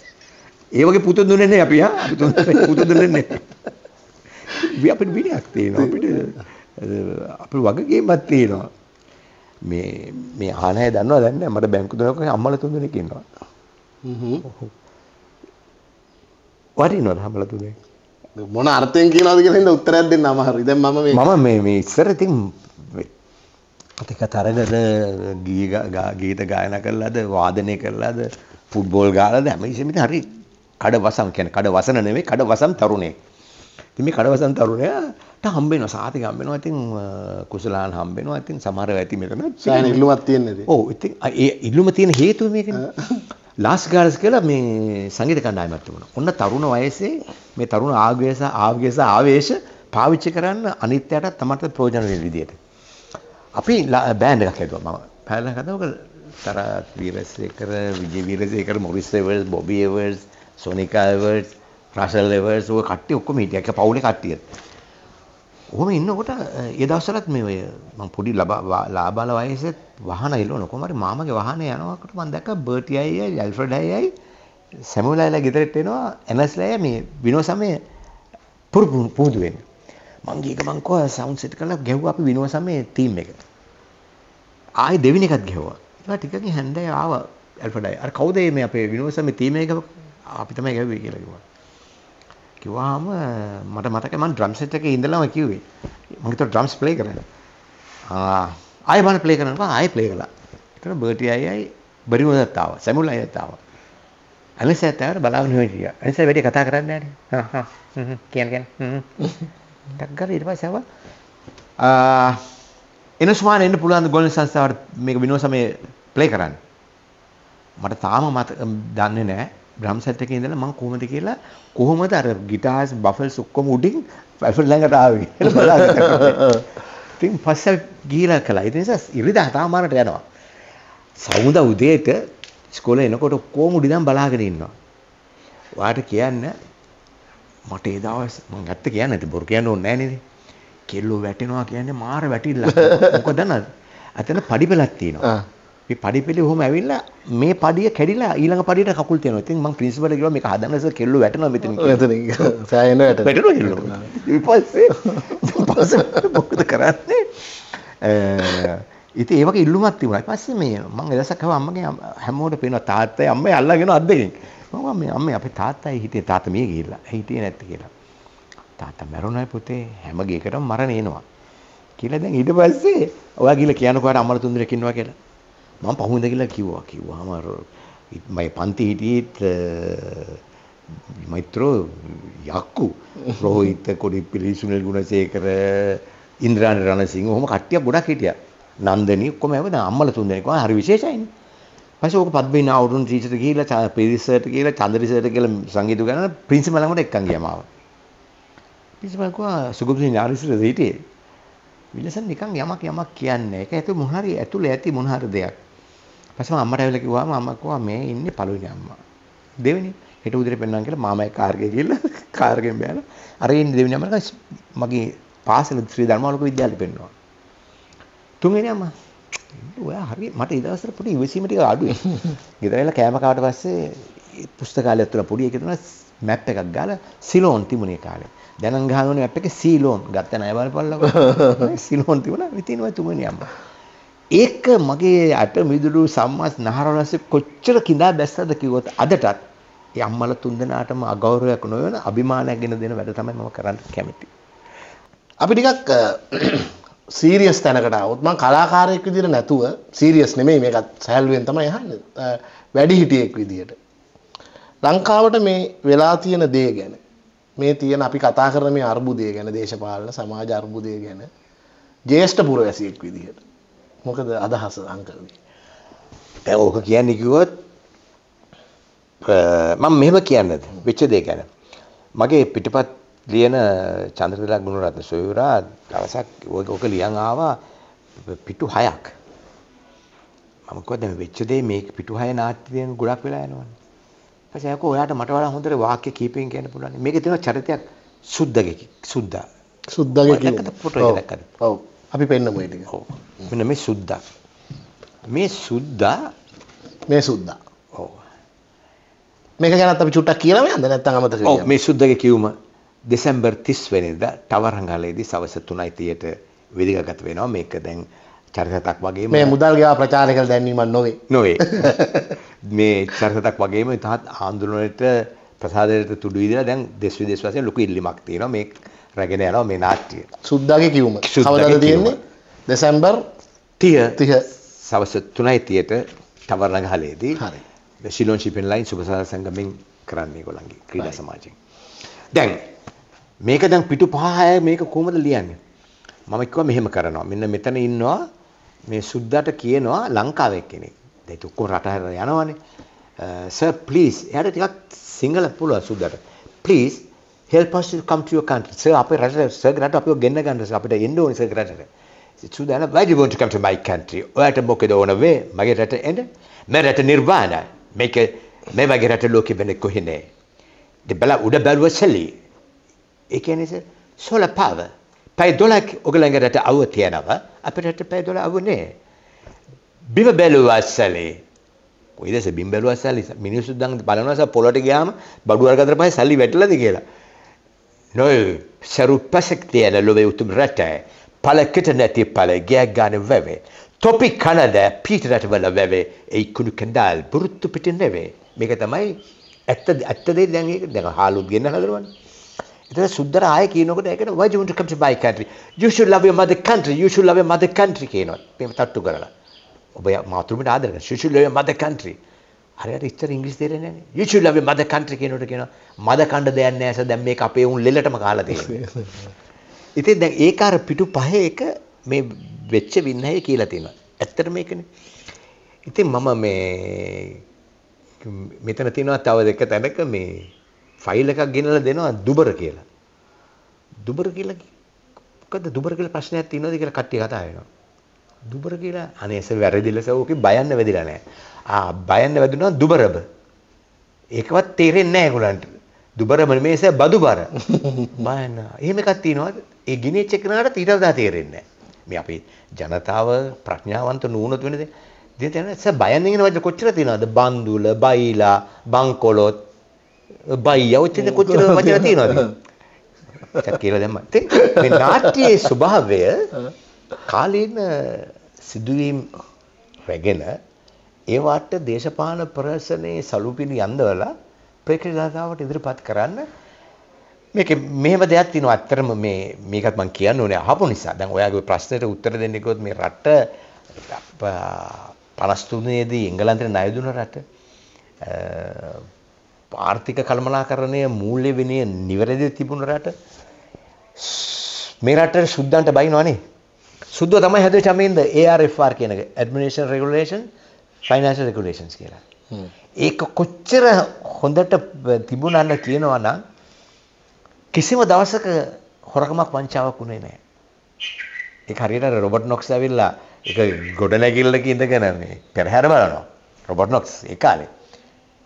ඒ වගේ පුතු දුන්නේ නැහැ අපි ආ අපි තුන් පුතු දුන්නේ නැහැ අපි අපිට විනයක් තියෙනවා අපිට අපේ වගකීමක් තියෙනවා මේ මේ අහන අය දන්නවද නැහැ මට බැංකු දෙනකොට අම්මලා තුන් දෙනෙක් ඉන්නවා හ්ම් හ්ම් වරිනොද හමල තුනේ මොන අර්ථයෙන් කියනවද කියලා හින්දා උත්තරයක් දෙන්න අමාරුයි. දැන් මම මේ මම මේ මේ ඉස්සර ඉතින් අතික තරගද ගීත ගායනා කරලාද වාදනය කරලාද ෆුට්බෝල් ගාලාද හැමතිස්සෙම ඉතින් හරි කඩවසම් කියන්නේ කඩවසන නෙමෙයි කඩවසම් තරුණයෙක්. ඉතින් මේ කඩවසන් තරුණයාට හම්බ වෙනවා සාතික හම්බ වෙනවා ඉතින් කුසලාන් හම්බ වෙනවා ඉතින් සමහරව ඇති මෙතන සෑහෙන ඉල්ලුමක් තියෙනදී. ඔව් ඉතින් ඒ ඉල්ලුම තියෙන හේතුව මේකනේ. ලාස් ගාර්ස් කියලා මේ සංගීත කණ්ඩායමක් තිබුණා. ඔන්න තරුණ වයසේ මේ තරුණ ආවේශ ආවේශ ආවේශ පාවිච්චි කරන්න අනිත්‍යයට තමට ප්‍රයෝජන වෙන විදිහට. අපි බෑන්ඩ් එකක් හැදුවා මම. පැහැදිලි කරනවා ඔක තරත් Weerasekara, Vije Weerasekara, Morris Evers, Bobby Evers, Sonika Evers, Russell Evers ඔය කට්ටිය ඔක්කොම හිටියා. ඒක පවුලේ කට්ටිය. ඔහොම ඉන්නකොට ඒ දවස්වලත් මේ ඔය මම පොඩි ලාබාල වයසෙත් වාහන ඉල්ලුවන කොහොම හරි මාමගේ වාහනේ යනකොට මම දැක්කා බර්ටි අයියයි ඇල්ෆ්‍රඩ් අයියයි සැමුවල් අයියලා ගෙදරට එනවා එමස්ලා අයියා මේ විනෝ සමය පුරුදු පුරුදු වෙන්නේ මං ගියක මං කෝ සවුන්ඩ් සෙට් කරලා ගැහුවා අපි විනෝ සමය තීම් එක ආයේ දෙවෙනි එකත් ගැහුවා ඒවා ටිකකින් හැන්දෑ ආවා ඇල්ෆ්‍රඩ් අයියා අර කවුද මේ අපේ විනෝ සමය තීම් එක අපි තමයි ගැහුවේ කියලා කිව්වා කිව්වාම මට මතකයි මම ඩ්‍රම්ස් සෙට් එකේ ඉඳලාම කිව්වේ. මම හිතුවා ඩ්‍රම්ස් ප්ලේ කරන්න. ආ ආයෙ මම ප්ලේ කරනවා ආයෙ ප්ලේ කළා. එතන බර්ටි අයියයි බරිමුදත් ආවා. සැමුල් අයියත් ආවා. අනිසත් ආර බලාගෙන හිටියා. අනිස වැඩි කතා කරන්නේ නැහැ. හා හා කියන කියන. ඩක්කර ඊට පස්සේ ආවා. ආ එනස්මාන එන්න පුළුවන් ගොල්ලන් සංස්ථාවට මේක විනෝසමයේ ප්ලේ කරන්න. මට තාම මත දන්නේ නැහැ. බ්‍රම් සෙට් එකේ ඉඳලා මම කොහොමද කියලා කොහොමද අර ගිටාර්ස් බෆල්ස් ඔක්කොම උඩින් පැෆල් ළඟට ආවේ කියලා බලාගෙන. ඉතින් පස්සේ ගිහිලා කළා. ඒ නිසා ඉරිදා හතමාරට යනවා. සවුඳ උදේට ඉස්කෝලේ එනකොට කොහොම උඩින් බලාගෙන ඉන්නවා. වාට කියන්න මට ඒ දවස් මම ඇත්ත කියන්නේ නැති බොරු කියන්න ඕනේ නැහැ නේද? කෙල්ලෝ වැටෙනවා කියන්නේ මාර වැටිලා. මොකද නැද? අතන පඩිපලක් තියෙනවා. මේ පඩිපෙළේ ඔහොම ඇවිල්ලා මේ පඩිය කැඩිලා ඊළඟ පඩියට කකුල් තියෙනවා. ඉතින් මම ප්‍රින්සිපල් එකට ගිහුවා මේක හදන්න ඉස්සෙල් කෙල්ල වැටෙනවා මෙතන. මෙතන සෑහෙන වැටෙනවා. වැටෙනවා කෙල්ල. ඊපස්සේ ඊපස්සේ මොකද කරන්නේ? ඉතින් ඒ වගේ ඉල්ලුමක් තිබුණා. ඊපස්සේ මේ මම එදසක් හව අම්මගේ හැමෝට පේනවා තාත්තයි අම්මයි අල්ලගෙන අද්දකින්. මම මේ අම්මේ අපේ තාත්තයි හිටියේ තාත්තා මිය ගිහිල්ලා. හිටියේ නැත්තේ කියලා. තාත්තා මැරුණායි පුතේ හැම ගෙයකටම මරණ එනවා. කියලා දැන් ඊට පස්සේ ඔයා ගිහලා කියනකොට අමරතුන්දරේ කින්නවා කියලා. මම පහුවෙන්ද කියලා කිව්වා කිව්වාම මම පන්ති හිටියෙත් මෛත්‍රෝ යක්කු රෝහිත කොඩිපිලි සුනිල් ගුණසේකර ඉන්ද්‍රාණ රණසිංහ ඔහොම කට්ටියක් ගොඩක් හිටියා නන්දනී ඔක්කොම හැමදාම අම්මල තුන්දෙනෙක් වගේ හරි විශේෂයිනේ පස්සේ ඕක පද්මින අවුරුන් ටීචර්ට ගිහිල්ලා පිරිසට ගිහිල්ලා චන්දරිසට ගිහිල්ලා සංගීත ගන්න ප්‍රින්සිපල් ළඟට එක්කන් ගියා මාව ප්‍රින්සිපල් කිව්වා සුගුප්සින් ආරිසිට හිටියේ විලසන් නිකන් යමක් යමක් කියන්නේ ඒක ඇතු මොහරි ඇතුලේ ඇති මොනහරි දෙයක් පස්සේ මම අම්මට ඇවිල්ලා කිව්වා මම කිව්වා මේ ඉන්නේ පළවෙනි අම්මා. දෙවෙනි හෙට උදේට පෙන්වන්න කියලා මාමයි කාර්ගේ ගිහලා [laughs] කාර්ගෙන් බෑලා අර ඉන්නේ දෙවෙනි අම්මා මගේ පාසල ශ්‍රී ධර්මාලෝක විද්‍යාලේ පෙන්වනවා. තුන්වෙනි අම්මා ඔයා හරි මට ඒ දවස්වල පොඩි ඉවසීම ටික අඩුයි. [laughs] ගෙදර ඇවිල්ලා කෑම කාට පස්සේ පුස්තකාලයක් තුල පොඩි එකේ තුන මැප් එකක් ගාලා සිලෝන් තිබුණේ කාලේ. දැනන් ගහන ඕනේ මැප් එකේ සීලෝන් ගත්ත නෑ බලපල්ලකෝ. [laughs] සිලෝන් තිබුණා. ඉතින් ඔය තුන්වෙනි අම්මා. ඒක මගේ අට මිදුළු සම්මාස් නහරවලස්සේ කොච්චර කිඳා බැස්සද කිව්වොත් අදටත් ඒ අම්මලා තුන්දෙනාටම අගෞරවයක් නොවන අභිමානයක් ගෙන දෙන වැඩ තමයි මම කරන්න කැමති. අපි ටිකක් සීරියස් තැනකට આવොත් මම කලාකාරයෙක් විදිහට නැතුව සීරියස් නෙමෙයි මේකත් සැලුවෙන් තමයි අහන්නේ වැඩිහිටියෙක් විදිහට ලංකාවට මේ වෙලා තියෙන දේ ගැන මේ තියෙන අපි කතා කරන මේ අර්බුදය ගැන දේශපාලන සමාජ අර්බුදය ගැන ජේෂ්ඨ පුරවැසියෙක් විදිහට මොකද අදහස අංකල්ගේ දැන් ඕක කියන්නේ කිව්වොත් මම මෙහෙම කියන්නද වෙච්ච දේ ගැන මගේ පිටපත් ලියන චන්ද්‍රතිලක් ගුණරත්න සොයුරා දවසක් ඕක ලියන් ආවා පිටු හයක් මම කිව්වා දැන් වෙච්ච දේ මේ පිටු හය නාට්‍ය දෙන ගොඩක් වෙලා යනවනේ ඊපස්සේ අයකෝ ඔයාට මට වඩා හොඳට වාක්‍ය කීපෙන් කියන්න පුළුවන් මේකේ තියෙන චරිතයක් සුද්ධගේ සුද්ධා සුද්ධගේ කියන ෆොටෝ එක දැක්කද ඔව් අපි පෙන්නමු ඒ ටික. ඔව්. මෙන්න මේ සුද්දා. මේ සුද්දා මේ සුද්දා. ඔව්. මේක ගැනත් අපි චුට්ටක් කියලාම යන්න නැත්නම් අමතක වෙනවා. ඔව් මේ සුද්දගේ කියුම දෙසැම්බර් 30 වෙනිදා ටවරංගලේදී සවස 3:30ට වේදිකාගත වෙනවා. මේක දැන් චරිතයක් වගේ මේ මුදල් ගේවා ප්‍රචාරය කළ දැන්වීමක් නොවේ. නොවේ. [laughs] මේ චරිතයක් වගේම තහත් ආන්දෝලනයේ ප්‍රසාදයට තුඩු විදිලා දැන් දෙස් විදේශ වශයෙන් ලොකු ඉල්ලීමක් තියෙනවා මේ රැගෙන යනවා මේ නාට්‍ය. සුද්දාගේ කිව්ම. කවදාද තියෙන්නේ? දෙසැම්බර් 30 30 සවස් 3:30ට තවරණගහලේදී. හරි. ශිලෝන් ෂිපින් ලයින් සුබසාර සංගමෙන් කරන්නේ ඒගොල්ලන්ගේ ක්‍රීඩා සමාජයෙන්. දැන් මේක දැන් පිටු පහය මේක කොහොමද ලියන්නේ? මම කිව්වා මෙහෙම කරනවා. මෙන්න මෙතන ඉන්නවා මේ සුද්දාට කියනවා ලංකාවේ කෙනෙක්. දැන් ඒක ඔක්කොම රට හැරලා යනවනේ. සර් ප්ලීස් එයාට ටිකක් සිංහල පුළුවන් සුද්දට please help us to come to your country sir අපේ රටට සර් රට අපිව ගෙන්න ගන්න අපිට එන්න ඕනේ සර් රටට සුදාන why do you want to come to my country ඔයාට මොකද ඕන වේ මගේ රට එන්න මම රට නිර්වාණයි මේක මේ වගේ රට ලෝකෙ වෙන කොහේ බැල උඩ බැලුව සැලි ඒ කියන්නේ සර් solar power පැය 12ක් ඔගලඟ රට අවුව තියෙනවා අපේ රට පැය 12 අවුව නෑ බිම බැලුවා සැලේ කොයිද සෙබින් බැලුවා සල්ලි මිනිස්සු දැන් බලනවා සල් පොළට ගියාම බඩු අරගත්තට පස්සේ සල්ලි වැටලාද කියලා නොය සරුපසක් තියන ලොවේ උතුම් රට පළකට නැති පළ ගෑ ගාන වැවේ තොපි කනද පීටරට වල වැවේ ඒ කුණු කඳාල් බුරුත්තු පිට නෙවේ මේක තමයි ඇත්ත ඇත්ත දෙයක් දැන් ඒක දැන් හාලුත් ගෙන්න හදනවනේ එතන සුද්දර ආය කියනකොට ඒකට why do you want to come to my country you should love your mother country you should love your mother country කියනවා මේ තට්ටු කරලා ඔබ මාතෘමට ආදරක ශිෂුල්ලය මද කන්ත්‍රී හරියට ඉච්චර ඉංග්‍රීසි තේරෙන්නේ නැහැ. You should love mother country කියනකොට කියනවා මද කණ්ඩ දෙයක් නැහැ සර් දැන් මේක අපේ උන් ලෙලටම කාලා තියෙනවා. [laughs] ඉතින් දැන් ඒක අර පිටු පහේ එක මේ වෙච්ච වින්නහය කියලා තියෙනවා. ඇත්තට මේකනේ. ඉතින් මම මේ මෙතන තියෙනවා තව දෙක තැනක මේ ෆයිල් එකක් ගෙනලා දෙනවා දුබර කියලා. දුබර කියලා මොකද්ද දුබර කියලා ප්‍රශ්නයක් තියෙනවද කියලා කට්ටිය කතා වෙනවා. දුබර කියලා අනේස වැරදිල සවෝකේ බයන්න වැදිලා නැහැ. ආ බයන්න වැදුනා දුබරබ. ඒකවත් තේරෙන්නේ නැහැ ඒගොල්ලන්ට. දුබරම නෙමේ සෑ බදුබර. බයන්න. එහෙම එකක් තියෙනවද? ඒ ගිනේච් එක නාට ඊට වඩා තේරෙන්නේ නැහැ. මේ අපේ ජනතාව ප්‍රඥාවන්ත නුවණතු වෙනද? දෙතන සෑ බයන්න ඉගෙන වචන කොච්චර තියෙනවද? බන්දුල, බයිලා, බංකොලොත්, බයියා ඔච්චර කොච්චර වචන තියෙනවද? චත් කියලා දැම්මා. ඉතින් මේ නාට්‍යයේ ස්වභාවය කාලීන සිදුවීම් රැගෙන ඒවාට දේශපාන ප්‍රහසනයේ සලුපිලි අන්දවලා ප්‍රේක්ෂක ජනතාවට ඉදිරිපත් කරන්න මේක මෙහෙම දෙයක් තියෙනවා අත්‍තරම මේ මේකත් මම කියන්න ඕනේ අහපු නිසා දැන් ඔයාගේ ප්‍රශ්නෙට උත්තර දෙන්න ගියොත් මේ රට 53 දී එංගලන්තේ ණය දුන රට ආර්ථික කළමනාකරණය මූල්‍ය විනය නිවැරදිව තිබුණ රට මේ රටේ සුද්ධන්ට බයිනවනේ සුද්ද තමයි හැදුවේ චමින්ද ARFR කියන එක ඇඩ්මිනිස්ට්‍රේෂන් රෙගුලේෂන් ෆයිනෑන්ෂල් රෙගුලේෂන්ස් කියලා. ඒක කොච්චර හොඳට තිබුණාන්න කියනවා නම් කිසිම දවසක හොරකමක් වංචාවක් උනේ නැහැ. ඒක හරියට රොබර්ට් නොක්ස් ඇවිල්ලා ඒක ගොඩනැගිල්ලක ඉඳගෙන මේ පෙරහැර බලනවා. රොබර්ට් නොක්ස් ඒ කාලේ.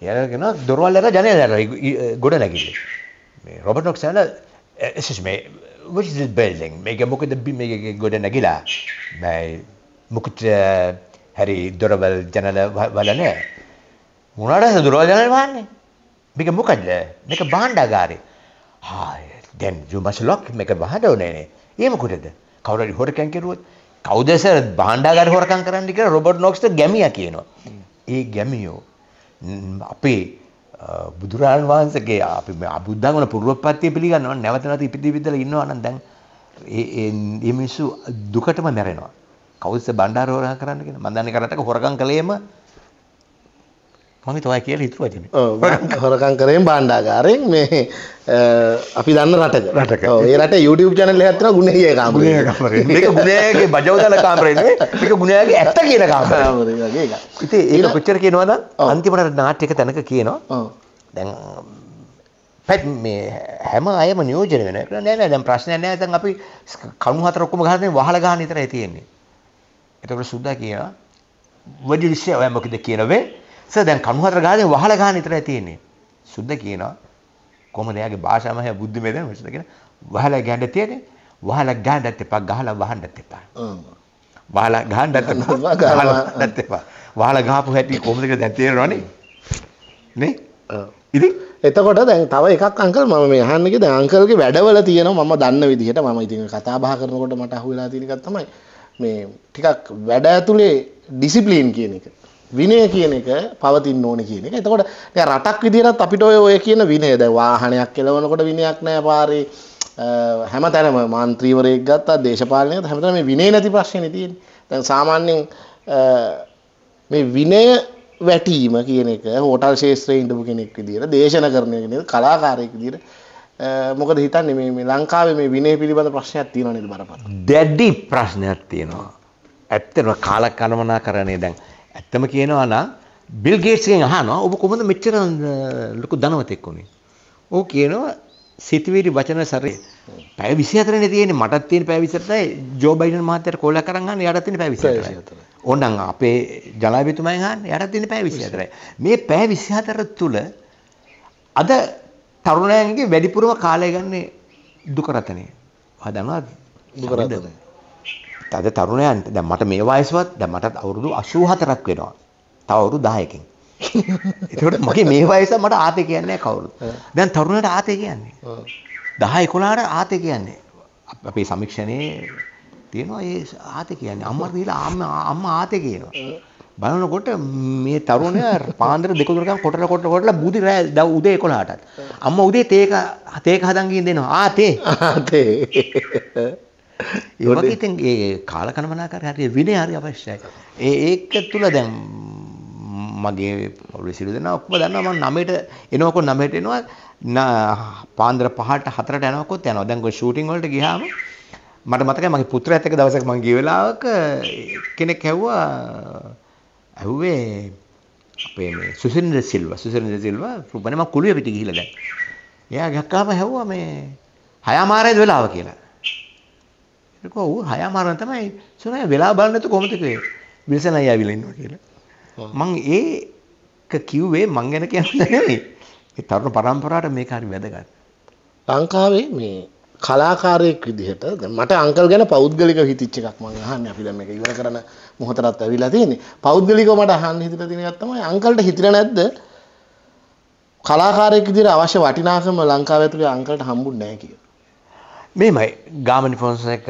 එයාලා කියනවා දොරවල් එක ජනේලට ගොඩනැගිල්ල. මේ රොබර්ට් නොක්ස් ඇවිල්ලා එසස් මේ which is the building? Mega mukut mega goda nagila. May mukut uh, hari durable janala වලනේ. උනාට දුරවල් ජනල් වහන්නේ. මේක මොකද? මේක භාණ්ඩාගාරය. හා දැන් you must lock මේක වහන්න ඕනේ. ඒ මොකටද? කවුරු හරි හොරකම් කරුවොත් කවුද සර් භාණ්ඩාගාර හොරකම් කරන්න කියලා රොබර්ට් නොක්ස්ට ගැමියා කියනවා. ඒ ගැමියෝ අපේ බුදුරාණන් වහන්සගේ අපි අබුද්ධගන පුරුවපත්තිය පිළිගන්නව නැවතනති ඉපිදිවිදල ඉන්නවන දැන් ඒ මිනිස්සු දුකටම මැරෙනවා කවස බණ්ඩාරෝරහ කරන්නගෙන මදන්න කරට හොරගන් කළේම මගේ තොයි කියල හිතුව වචන හොරකං කරෙන් බණ්ඩාගාරෙන් මේ අපි දන්න රට රට ඒරට YouTube චනල ඇත්න ගුණේ කාම ගුණගේ බජවදල කාමරේ එක ගුණයාගේ ඇත්ත කියන කාම ඉතේ ඒ පුච්චර කියනවාද අන්තිමට නාට්‍යක තැනක කියනවා දැන් පැත් මේ හැම අයම නියෝජන වෙන නෑ දැම් ප්‍රශ්නය නෑ තන් අපි කනු හතරක්කම ගහන වහල ගාන තර ඇතියෙන්නේ එතකට සුද්දා කියනවා වඩි විශ්‍ය ඔය මොකද කියනවේ සර් දැන් කණු හතර ගහන්නේ වහල ගහන විතරයි තියෙන්නේ. සුද්ද කියනවා කොහමද එයාගේ භාෂාවම හැ බුද්ධිමය දැන සුද්ද කියනවා වහල ගහන්න තියෙන්නේ. වහල ගහන්නත් එපා ගහලා වහන්නත් එපා. වහල ගහන්නත් එපා ගහන්නත් එපා. වහල ගහපු හැටි කොහොමද කියලා දැන් තේරෙනවනේ. නේ? ඔව්. ඉතින් එතකොට දැන් තව එකක් අංකල් මම මේ අහන්නගේ දැන් අංකල්ගේ වැඩවල තියෙනවා මම දන්න විදිහට මම ඉතින් කතා බහ කරනකොට මට අහුවෙලා තියෙන එකක් තමයි මේ ටිකක් වැඩ ඇතුලේ ඩිසිප්ලින් කියන එක. විනය කියන එක පවතින්න ඕන කියන එක. එතකොට රටක් විදිහට අපිට ඔය ඔය කියන විනය දැන් වාහනයක් කෙලවනකොට විනයක් නැහැ පාරේ. හැමතැනම මන්ත්‍රීවරයෙක් ගත්තා දේශපාලනයත් හැමතැනම මේ විනය නැති ප්‍රශ්නේ තියෙන්නේ. දැන් සාමාන්‍යයෙන් මේ විනය වැටීම කියන එක හෝටල් ශේෂ්ත්‍රයේ ඉඳපු කෙනෙක් විදිහට දේශන කරන කෙනෙක් කලාකාරයෙක් විදිහට මොකද හිතන්නේ මේ මේ ලංකාවේ මේ විනය පිළිබඳ ප්‍රශ්නයක් තියෙනව නේද බරපතල? දැඩි ප්‍රශ්නයක් තියෙනවා. ඇත්තටම කාලකණමනා කරන්නේ දැන් ඇත්තම කියනවා නම් බිල් ගේට්ස්ගෙන් අහනවා ඔබ කොහොමද මෙච්චර ලොකු ධනවතෙක් වුනේ? ਉਹ කියනවා සිතවිලි වචන සරේ පැය 24නේ තියෙන්නේ මටත් තියෙන පැය 24යි ජෝ බයිඩන් මහත්තයාට කෝලයක් කරන් අහන්න එයාටත් තියෙන පැය 24යි. ඕනනම් අපේ ජනාධිපතිතුමයන් අහන්න එයාටත් තියෙන පැය 24යි. මේ පැය 24 තුල අද තරුණයන්ගේ වැඩිපුරම කාලය ගන්න දුක රතනේ. හදනවා දුක රතනේ. තද තරුණයන්ට දැන් මට මේ වයසවත් දැන් මටත් අවුරුදු 84ක් වෙනවා. තව අවුරුදු 10කින්. ඒකට මගේ මේ වයස මට ආතේ කියන්නේ කවුරුත්. දැන් තරුණයට ආතේ කියන්නේ. 10 11ට ආතේ කියන්නේ. අපේ සමීක්ෂණයේ තියෙනවා ඒ ආතේ කියන්නේ. අම්මා දීලා අම්මා අම්මා ආතේ කියනවා. බලනකොට මේ තරුණයා පාන්දර දෙක තුනකම් කොටර කොටර කොටලා බුදි රෑ උදේ 11ටත්. අම්මා උදේ තේක තේක හදන් ගින් දෙනවා. ආතේ. ආතේ. ඒ වගේ ඉතින් ඒ කාලකණ්ණමනාකාරී හරිය විනය හරි අවශ්‍යයි. ඒ ඒක තුල දැන් මගේ ඔළුවේ සිළු දෙනා ඔක්කොම දන්නවා මම 9ට එනකොට 9ට එනවා පාන්දර 5ට 4ට යනකොට යනවා. දැන් ඔය ෂූටින් වලට ගියාම මට මතකයි මගේ පුත්‍රයාත් එක්ක දවසක් මම ගිය වෙලාවක කෙනෙක් ඇහුවා ඇහුවේ අපේ මේ සුසිරින්ද සිල්වා සුසිරින්ද සිල්වා රුපනේ මම කුළුවේ පිට ගිහිල්ලා දැන්. එයා ගහකාම ඇහුවා මේ හයමාරයේද වෙලාව කියලා. ඒකෝ ඌ හයමාරන තමයි සුනය වෙලා බලන්න නැතු කොහොමද කියේ විල්සන් අයියා අවිල ඉන්නවා කියලා මං ඒක කිව්වේ මං ගැන කියන්නේ නෙමෙයි මේ තරුණ පරම්පරාවට මේක හරි වැදගත් ලංකාවේ මේ කලාකාරයෙක් විදිහට මට අංකල් ගැන පෞද්ගලික හිතිච්ච එකක් මං අහන්නේ අපි දැන් මේක ඉවර කරන මොහොතටත් ඇවිල්ලා තියෙන්නේ පෞද්ගලිකව මට අහන්න හිතලා තියෙන එකක් තමයි අංකල්ට හිතිලා නැද්ද කලාකාරයෙක් විදිහට අවශ්‍ය වටිනාකම ලංකාව ඇතුලේ අංකල්ට හම්බුන්නේ නැහැ කියලා මේමයි ගාමනි පොන්සක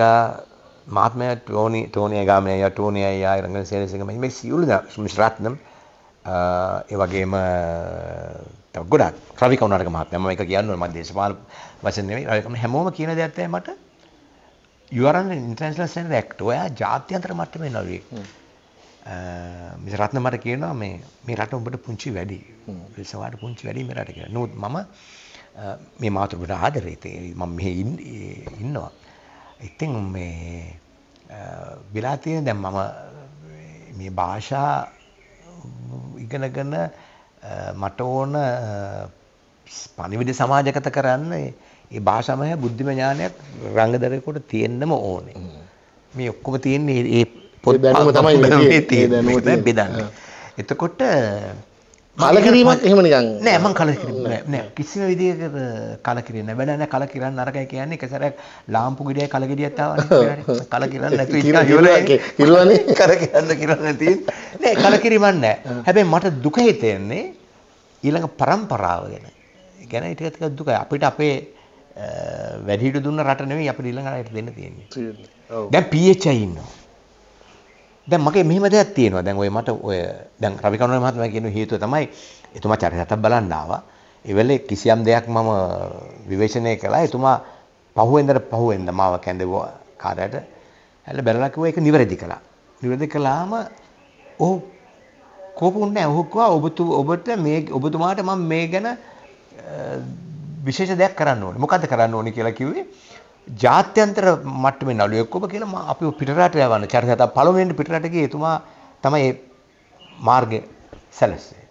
මාත්මය ටෝනි ටෝනය ගාමනය ටෝනය අයා රඟ සේරසිකම මේ සියලු මිශ්‍රත්නම් ඒවගේම ගොඩක් ක්‍රවිකවුණට මහත්ම එක කියන්න ම දේශපාල වසනේ රකම හැමෝම කියන දැත්තේ මට යුවරන් ඉන්ට්‍රන්ස්ලසන් රැක්ට ඔයා ජාත්‍යන්තර මට්ටමේ නොවේ මිසරත්න මට කියනවා මේ මේ රට උඹට පුංචි වැඩි විසවාට පුංචි වැඩි මේ රට කියලා නමුත් මම මේ මාතෘකට ආදරේ මම මෙහි ඉන්නවා. ඉතින් මේ වෙලා තියෙන දැන් මම මේ භාෂා ඉගෙනගෙන මට ඕන පණිවිඩ සමාජගත කරන්න ඒ භාෂාමය බුද්ධිම ඥානයක් රංගදරයකට තියෙන්නම ඕනේ. මේ ඔක්කොම තියෙන්නේ ඒ පොත් බැනුම තමයි මේ තියෙන්නේ. බෙදන්නේ. එතකොට කලකිරීමක් එහෙම නිකන් නෑ මං කලකිරීම නෑ කිසිම විදිහකට කලකිරීම නෑ වැඩ නෑ කලකිරන්න නරකයි කියන්නේ එක සැරයක් ලාම්පු ගෙඩියයි කල ගෙඩියක් ආවනේ කලකිරන්න නැතු ඉල්ලන්නේ [laughs] කලකිරන්න කිරන්න තියෙන නෑ කලකිරීමක් නෑ [laughs] හැබැයි මට දුක හිතෙන්නේ ඊළඟ પરම්පරාව ගැන ගැන ටික ටික දුකයි අපිට අපේ වැඩිහිටි දුන්න රට නෙමෙයි අපිට ඊළඟ අයට දෙන්න තියෙන්නේ දැන් PHI ඉන්නවා දැන් මගේ මෙහෙම දෙයක් තියෙනවා. දැන් ඔය මට ඔය දැන් රවිකරුණ මහත්මයා කියන හේතුව තමයි එතුමා චරිතයක් බලන්න ආවා. ඒ වෙලේ කිසියම් දෙයක් මම විවේචනය කළා. එතුමා පහුවෙන්දට පහුවෙන්ද මාව කැඳවුවා කාර්යයට. හැල බැලලා කිව්වා ඒක නිවැරදි කළා. නිවැරදි කළාම ඔහු කෝපුන්නේ නැහැ. ඔහු කිව්වා ඔබතු ඔබට මේ ඔබතුමාට මම මේ ගැන විශේෂ දෙයක් කරන්න ඕනේ. මොකද්ද කරන්න ඕනේ කියලා කිව්වේ ජාත්‍යන්තර මට්ටමේ නළුවෙක් ඔබ කියලා අපි පිටරට යවන්න චරිතය පළවෙනිට පිටරට ගියේ එතුමා තමයි මාර්ගය සැලැස්සුවේ.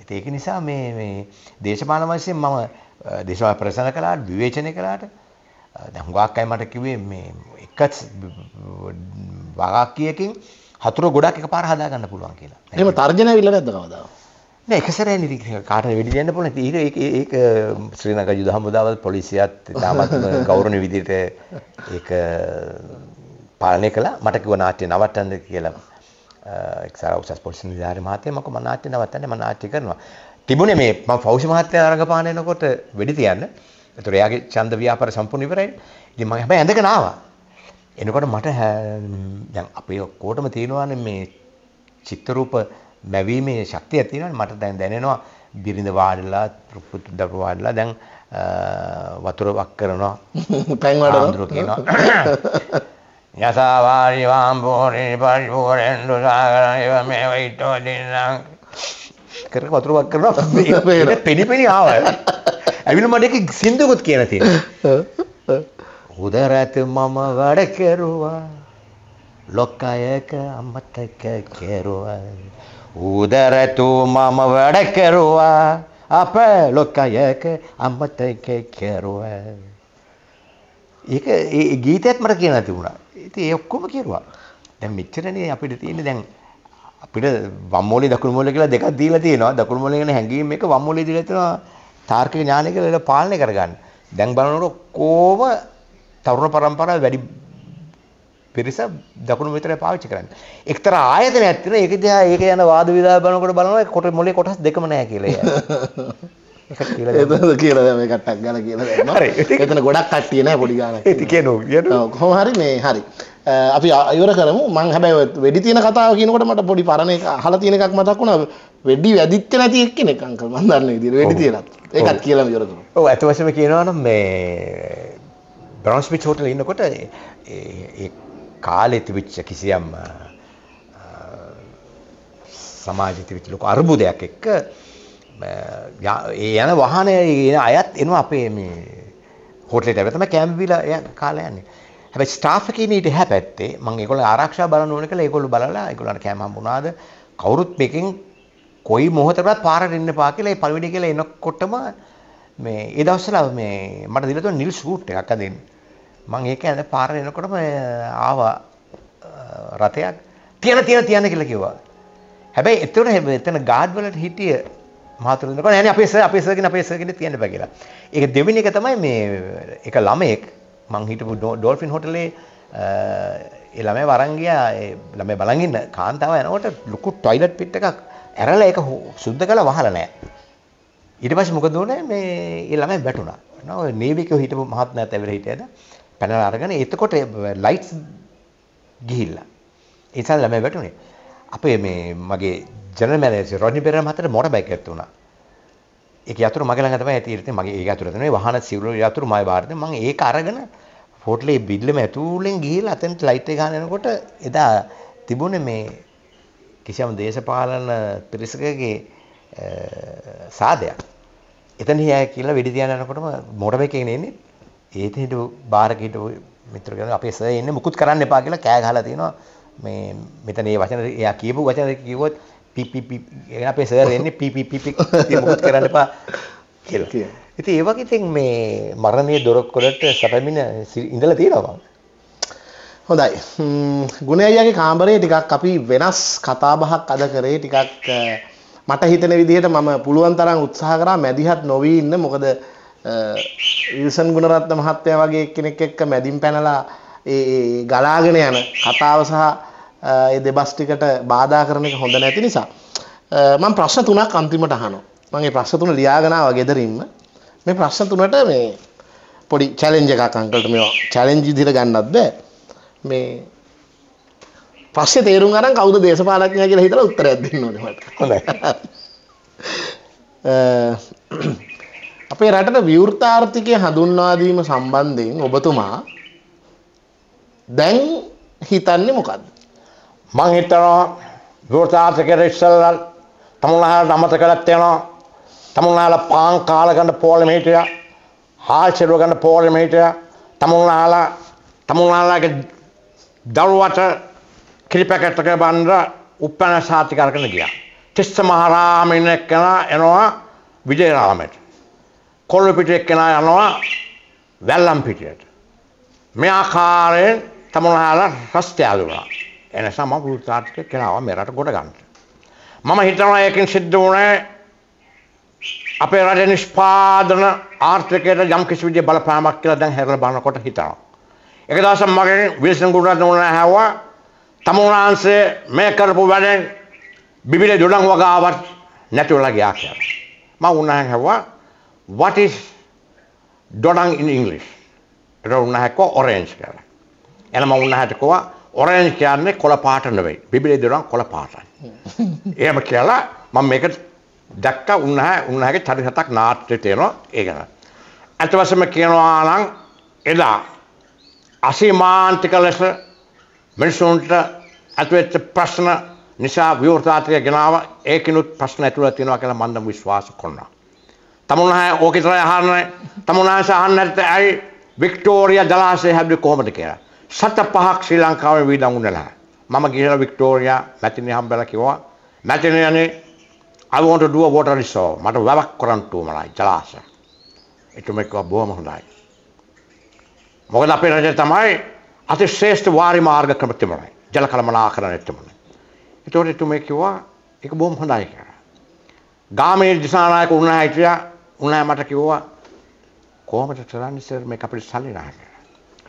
ඒත් ඒක නිසා මේ මේ දේශපාලන වශයෙන් මම දේශපාලන ප්‍රසන්න කළා විවේචනය කළාට දැන් හුඟක් අය මට කිව්වේ මේ එක වාක්‍යයකින් හතුර ගොඩක් එකපාර හදා ගන්න පුළුවන් කියලා. එහෙම තර්ජන ඇවිල්ලා නැද්ද කවදා? නෑ එක සැරේ නිරීක්ෂණය කාටද වෙඩි දෙන්න පුළුවන්. ඉතින් ඒක ඒක ශ්‍රී ලංකා යුද හමුදාවත් පොලිසියත් තාමත් [laughs] ගෞරවනීය විදිහට ඒක පාලනය කළා. මට කිව්වා නාට්‍ය නවත්තන්න කියලා. එක්සාර උසස් පොලිසිය නිලධාරී මහත්තයා මම කොහොම නාට්‍ය නවත්තන්නේ මම නාට්‍ය කරනවා. තිබුණේ මේ මම පෞෂ මහත්තයා අරගපාන එනකොට වෙඩි තියන්න. ඒතර එයාගේ ඡන්ද ව්‍යාපාර සම්පූර්ණ ඉවරයි. ඉතින් මම හැබැයි ඇඳගෙන ආවා. එනකොට මට දැන් අපේ ඔක්කොටම තියෙනවානේ මේ චිත්‍ර රූප මැවීමේ ශක්තියක් තියෙනවා මට දැන් දැනෙනවා බිරිඳ වාඩිලා දරුව වාඩිලා දැන් වතුර වක් කරනවා [laughs] පැන් වඩනවා අඳුර කියනවා [coughs] යසාවාරි වාම්බෝරේ පරිපූර්ණු සාගරයව මේ වයිටෝ දින්නම් කර වතුර වක් කරනවා [laughs] පිණිපිණි ආවා ඇවිල්ලා මට එක සින්දුකුත් කියලා තියෙනවා [laughs] උදරත මම වැඩ කෙරුවා ලොක්කයක අමතක කෙරුවා ಉದರತು ಮಾಮ ಒಡಕೆರುವ ಅಪ ಲೊಕ್ಕ ಯಾಕೆ අම්මතක කැරුව. ඒක ඒ ගීතයත් මට කියන තිබුණා. ඉතින් ඒ ඔක්කොම කෙරුවා. දැන් මෙච්චරනේ අපිට තියෙන්නේ දැන් අපිට වම් මොලේ දකුණු මොලේ කියලා දෙකක් දීලා තියෙනවා. දකුණු මොලේ ගැන හැඟීම් එක වම් මොලේ දීලා තියෙනවා. තාර්කික ඥානය කියලා පාලනය කරගන්න. දැන් බලනකොට කොහොම තරුණ පරම්පරාව වැඩි පිරිස දකුණු විතරයි පාවිච්චි කරන්නේ. එක්තරා ආයතනයක් තියෙන ඒක දිහා ඒක යන වාද විවාද බලනකොට බලනවා කොට මොලේ කොටස් දෙකම නැහැ කියලා. ඒක කියලා දෙන්න කියලා දැන් මේ කට්ටක් ගාලා කියලා දෙන්න. හරි. එතන ගොඩක් කට්ටිය නැහැ පොඩි ගාලා. ඒක කියනවා. කියනවා. කොහොම හරි මේ හරි. අපි අයවර කරමු මං හැබැයි වෙඩි තියෙන කතාව කියනකොට මට පොඩි පරණ එක අහලා තියෙන එකක් මතක් වුණා වෙඩි වැදිච්ච නැති එක්කෙනෙක් අංකල් මං දන්න විදිහට වෙඩි තියෙනත් ඒකත් කියලා ඉවර කරමු ඔව් ඇත්ත වශයෙන්ම කියනවා නම් මේ බ්‍රොන්ස් බීච් හෝටලේ ඉන්නකොට ඒ කාලේ තිබිච්ච කිසියම් සමාජයේ තිබිච්ච ලොකු අර්බුදයක් එක්ක ඒ යන වාහනේ අයත් එනවා අපේ මේ හෝටලෙට ඇවිත් තමයි කැම්බිලා කාලා යන්නේ. හැබැයි ස්ටාෆ් එකේ ඉන්නේ ඊට එහා පැත්තේ මම ඒගොල්ලෝ ආරක්ෂා බලන්න ඕන කියලා ඒගොල්ලෝ බලලා ඒගොල්ලන්ට කැම හම්බුණාද කවුරුත් මේකෙන් කොයි මොහොතකටවත් පාරට එන්න එපා කියලා ඒ පළවෙනි කියලා එනකොටම මේ ඒ දවස්වල මේ මට දීලා තියෙන නිල් සූට් එකක් අදින්න. මං ඒක ඇඳ පාර එනකොටම ආවා රතයක් තියන තියන තියන කියලා කිව්වා. හැබැයි එතකොට එතන ගාඩ් වලට හිටිය මහතුරුන්ට කොහොමද යන්නේ අපේ සර් අපේ සර් කියන අපේ සර් කියන තියන්න බෑ කියලා. ඒක දෙවෙනි එක තමයි මේ එක ළමයෙක් මං හිටපු ඩෝල්ෆින් හොටලේ ඒ ළමයා වරන් ගියා ඒ ළමයා බලන් ඉන්න කාන්තාව යනකොට ලොකු টয়ලට් පිට් එකක් ඇරලා ඒක සුද්ධ කරලා වහලා නැහැ. ඊට පස්සේ මොකද වුනේ මේ ඒ ළමයා වැටුණා. නෝ නේවි එකේ හිටපු මහත්මයාත් ඇවිල්ලා හිටියද? පැනලා අරගෙන එතකොට ලයිට්ස් ගිහිල්ලා. ඒ නිසා ළමයි වැටුනේ. අපේ මේ මගේ ජනරල් මැනේජර් රොනි බෙරම් හතර මොටර් බයික් එකක් තුණා. ඒක යතුරු මගේ ළඟ තමයි ඇති ඉතින් මගේ ඒක යතුරු තමයි වාහන සිවුරු යතුරු මම බාරද මම ඒක අරගෙන ෆෝට්ලේ බිල්ලම ඇතුලෙන් ගිහිල්ලා අතෙන්ට ලයිට් එක ගන්න යනකොට එදා තිබුණේ මේ කිසියම් දේශපාලන පිරිසකගේ සාදයක්. එතන හියා කියලා වෙඩි තියන යනකොටම මොටර් බයික් එකේ ඉන්නේ ඒත හිටපු බාරක හිටපු මිත්‍ර කෙනෙක් අපේ සර් එන්නේ මුකුත් කරන්න එපා කියලා කෑ ගහලා තිනවා මේ මෙතන මේ වචන එයා කියපු වචන දෙක කිව්වොත් පි පි අපේ සර් එන්නේ පි පි පි මුකුත් කරන්න එපා කියලා. ඉතින් ඒ වගේ ඉතින් මේ මරණයේ දොරකොළට සැපමින ඉඳලා තියෙනවා මම. හොඳයි. ගුණයයාගේ කාමරේ ටිකක් අපි වෙනස් කතා බහක් අද කරේ ටිකක් මට හිතන විදිහට මම පුළුවන් තරම් උත්සාහ කරා මැදිහත් නොවී ඉන්න මොකද විල්සන් ගුණරත්න මහත්තයා වගේ කෙනෙක් එක්ක මැදින් පැනලා ඒ ගලාගෙන යන කතාව සහ ඒ දෙබස් ටිකට බාධා කරන එක හොඳ නැති නිසා මම ප්‍රශ්න තුනක් අන්තිමට අහනවා. මම මේ ප්‍රශ්න තුන ලියාගෙන ආවා ගෙදරින්ම. මේ ප්‍රශ්න තුනට මේ පොඩි චැලෙන්ජ් එකක් අංකල්ට මේවා චැලෙන්ජ් විදිහට ගන්නත් බෑ. මේ ප්‍රශ්නේ තේරුම් ගන්න කවුද දේශපාලඥයා කියලා හිතලා උත්තරයක් දෙන්න ඕනේ මට. හොඳයි. [laughs] අපේ රටට විවෘතාර්ථිකය හඳුන්වාදීම සම්බන්ධයෙන් ඔබතුමා දැන් හිතන්නේ මොකක්ද. මං හිතනවා විවෘතාර්ථකයට ඉස්සල්ලල් තමුණහට අමත කරත්යනවා තමුණනාල පාන් කාලගන්න පෝලමේටය හාල්සිරුවගන්න පෝලමේටය තමුණනාලා තමුණනාලාගේ දරුවට කිරිපැකැටක බන්ඩ උපැන සාතිකරකන ගිය. තිස්ස මහරාමින කන එනවා විජයරාමට. කොල්ල පිටියක් කෙනා යනවා වැල්ලම් පිටියට. මේ ආකාරයෙන් තමනහාලා රස්තයාදුනා. එනිසා මම වෘත්තාර්ථික කෙනාව මෙරට ගොඩ ගන්න. මම හිතනවා ඒකෙන් සිද්ධ වුණේ අපේ රටේ නිෂ්පාදන ආර්ථිකයට යම් කිසි විදිහේ බලපෑමක් කියලා දැන් හැරලා බලනකොට හිතනවා. එක දවසක් මගෙන් විල්සන් ගුණරත්න උනා හැවුවා තමුනාන්සේ මේ කරපු වැඩෙන් බිබිලේ දොඩම් වගාවක් නැතුවලා ගියා කියලා. මම උනාන් හැවුවා what is දොඩන් in English? ඒක උන්නහක් කෝ orange කියලා. එන මම උන්නහට කෝවා orange කියන්නේ කොළ පාට නෙවෙයි. බිබිලේ දෙනවා කොළ පාටයි. එහෙම කියලා මම මේක දැක්ක උන්නහ උන්නහගේ චරිතයක් නාට්‍යයේ තියෙනවා ඒක නේද. අත වශයෙන්ම කියනවා නම් එදා අසීමාන්තික ලෙස මිනිසුන්ට ඇතිවෙච්ච ප්‍රශ්න නිසා ව්‍යෝර්ථාත්‍රය ගෙනාව ඒකිනුත් ප්‍රශ්න ඇතුළත තියෙනවා කියලා මම විශ්වාස කරනවා. තමුණහ ඕක විතරයි අහන්න තමුණහස අහන්න ඇත්ත ඇයි වික්ටෝරියා ජලාශය හැදුවේ කොහොමද කියලා. සත පහක් ශ්‍රී ලංකාවේ වීදම් වුණලා. මම ගිහලා වික්ටෝරියා මැතිණිය හම්බලා කිව්වා මැතිණියනේ I want to do a water reserve. මට වැවක් කරන්න ඕමලයි ජලාශය. එතුමා කිව්වා බොහොම හොඳයි. මොකද අපේ රටේ තමයි අතිශ්‍රේෂ්ඨ වාරි මාර්ග ක්‍රම තිබුණේ. ජල කළමනාකරණය තිබුණේ. ඒතකොට එතුමා කිව්වා ඒක බොහොම හොඳයි කියලා. ගාමිණී දිසානායක උන්වහන්සේ උනා මට කිව්වා කොහොමද ටරන්නේ සර් මේක අපිට සල්ලි නැහැ කියලා.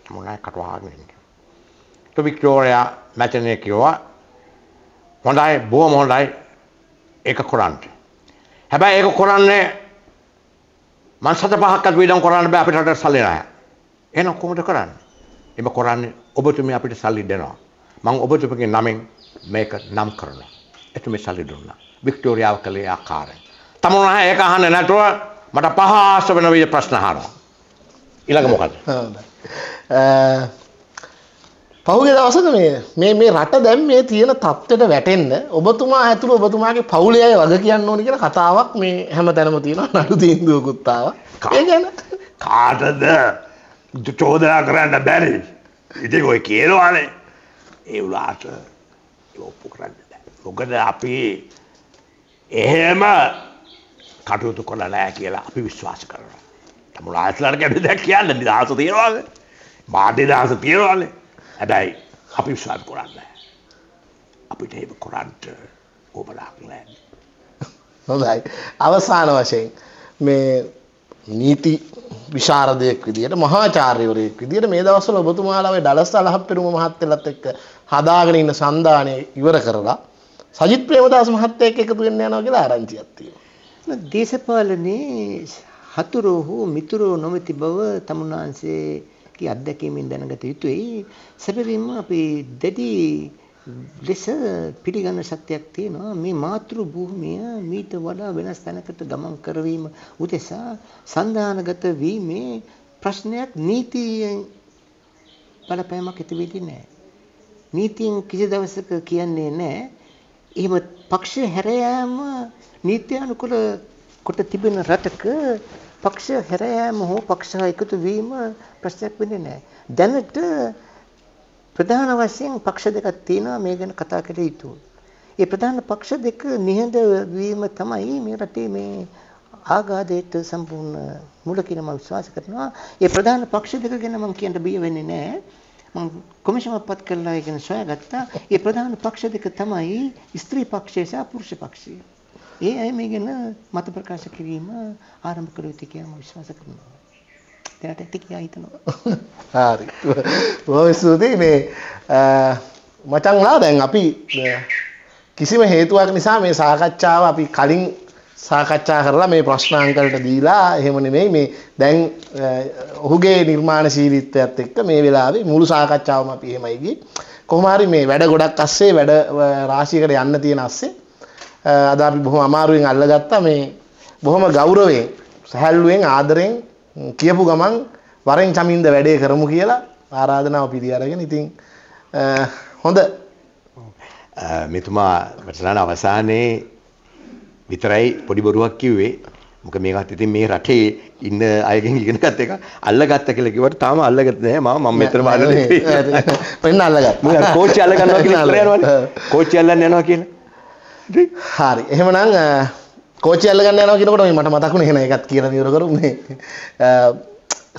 මොනායි කටවහගෙන ඉන්නේ. તો වික්ටෝරියා මැතනේ කිව්වා හොඳයි බොහොම හොඳයි ඒක කරන්න. හැබැයි ඒක කරන්නේ මං සත පහක්වත් වේදම් කරන්න බෑ අපිට රට සල්ලි නැහැ. එහෙනම් කොහොමද කරන්නේ? එම කරන්නේ ඔබතුමිය අපිට සල්ලි දෙනවා. මං ඔබතුමගේ නමෙන් මේක නම් කරනවා. එතුමි සල්ලි දුන්නා. වික්ටෝරියාව කළේ ආකාරයෙන්. තමුණා ඒක අහන්න නැතුව මට පහස වෙන විදිහ ප්‍රශ්න අහනවා. ඊළඟ මොකද? පහුගිය දවසක මේ මේ මේ රට දැන් මේ තියෙන තත්ත්වයට වැටෙන්න ඔබතුමා ඇතුළු ඔබතුමාගේ පවුලේ අය වග කියන්න ඕනේ කියලා කතාවක් මේ හැමතැනම තියෙනවා [laughs] නඩු තීන්දුවකුත් ආවා. ඒ ගැන කාටද චෝදනා කරන්න බැරි. ඉතින් ඔය කියනවානේ. ඒ උලාට ඔප්පු කරන්න බෑ. මොකද අපි එහෙම කටයුතු කොල නෑ කියලා අපි විශ්වාස කරන. තමුණ අයිස්ලාර ගැන දැක් කියන්න නිදහස තියෙනවාද මාධ්‍ය දහස තියෙනවාල හැබැයි අපි විශ්වාස කොරන්න. අපිට ඒම කොරන්ට ඕබලක් නෑ. හොඳයි අවසාන වශයෙන් මේ නීති විශාරදයක් විදිට මහාචාර්යවරයෙක් විදිට මේ දවසල ඔබතුමාලාවේ ඩලස් අලහක් පෙරුම මහත්තලත් එක්ක හදාගෙන ඉන්න සන්ධානය ඉවර කරලා සජිත් ප්‍රේමදාස මහත්තයක එකතු වෙන්න යනවා කියලා ආරංචියක් තියෙනවා. දේශපාලනයේ හතුරෝ හෝ මිතුරෝ නොමැති බව තමුන්නාන්සේගේ අත්දැකීමෙන් දැනගත යුතුයි. සැබවින්ම අපි දැඩි ලෙස පිළිගන්න ශක්තියක් තියෙනවා මේ මාතෘ භූමිය මීට වඩා වෙනස් තැනකට ගමන් කරවීම උදෙසා සන්ධානගත වීමේ ප්‍රශ්නයක් නීතියෙන් බලපෑමක් ඇති වෙන්නේ නැහැ. නීතියෙන් කිසි දවසක කියන්නේ නැහැ එහෙම පක්ෂය හැර යාම නීත්‍යානුකූල කොට තිබෙන රටක පක්ෂය හැර යාම හෝ පක්ෂ එකතු වීම ප්‍රශ්නයක් වෙන්නේ නැහැ. දැනට ප්‍රධාන වශයෙන් පක්ෂ දෙකක් තියෙනවා මේ ගැන කතා කර යුතු. ඒ ප්‍රධාන පක්ෂ දෙක නිහඬ වීම තමයි මේ රටේ මේ ආගාදයට සම්පූර්ණ මුල කියලා මම විශ්වාස කරනවා. ඒ ප්‍රධාන පක්ෂ දෙක ගැන මම කියන්න බිය වෙන්නේ නැහැ. මම කොමිෂම පත් කරලා ඒකන සොයාගත්තා. ඒ ප්‍රධාන පක්ෂ දෙක තමයි ස්ත්‍රී පක්ෂය සහ පුරුෂ පක්ෂය. ඒ අය මේ ගැන මත ප්‍රකාශ කිරීම ආරම්භ කළ යුතු කියලා මම විශ්වාස කරනවා. දැනට ඇති කියලා හිතනවා. [laughs] හරි. බොහොම ස්තුතියි මේ මචංලා දැන් අපි කිසිම හේතුවක් නිසා මේ සාකච්ඡාව අපි කලින් සාකච්ඡා කරලා මේ ප්‍රශ්න අංකලට දීලා එහෙම නෙමෙයි මේ දැන් ඔහුගේ නිර්මාණශීලීත්වයත් එක්ක මේ වෙලාවේ මුළු සාකච්ඡාවම අපි එහෙමයි ගියේ. කොහොම හරි මේ වැඩ ගොඩක් අස්සේ වැඩ රාශියකට යන්න තියෙන අස්සේ අද අපි බොහොම අමාරුවෙන් අල්ලගත්තා මේ බොහොම ගෞරවයෙන් සැහැල්ලුවෙන් ආදරෙන් කියපු ගමන් වරෙන් චමින්ද වැඩේ කරමු කියලා ආරාධනාව පිළි අරගෙන ඉතින් හොඳ මෙතුමා වටනාන අවසානයේ විතරයි පොඩි බොරුවක් කිව්වේ මොක මේකත් ඉතින් මේ රටේ ඉන්න අයගෙන් ඉගෙනගත් එක අල්ලගත්ත කියලා කිව්වට තාම අල්ලගත්තේ නැහැ මම මම මෙතන වාඩිලා ඉන්නේ. වෙන්න අල්ලගත්තා. මම කෝච්චි අල්ල ගන්නවා කියලා ඉතර යනවනේ. කෝච්චි අල්ලන්න යනවා කියලා. හරි. එහෙමනම් කෝච්චි අල්ල ගන්න යනවා කියනකොට මට මතක් වුණේ එහෙනම් ඒකත් කියලා විවර කරු මේ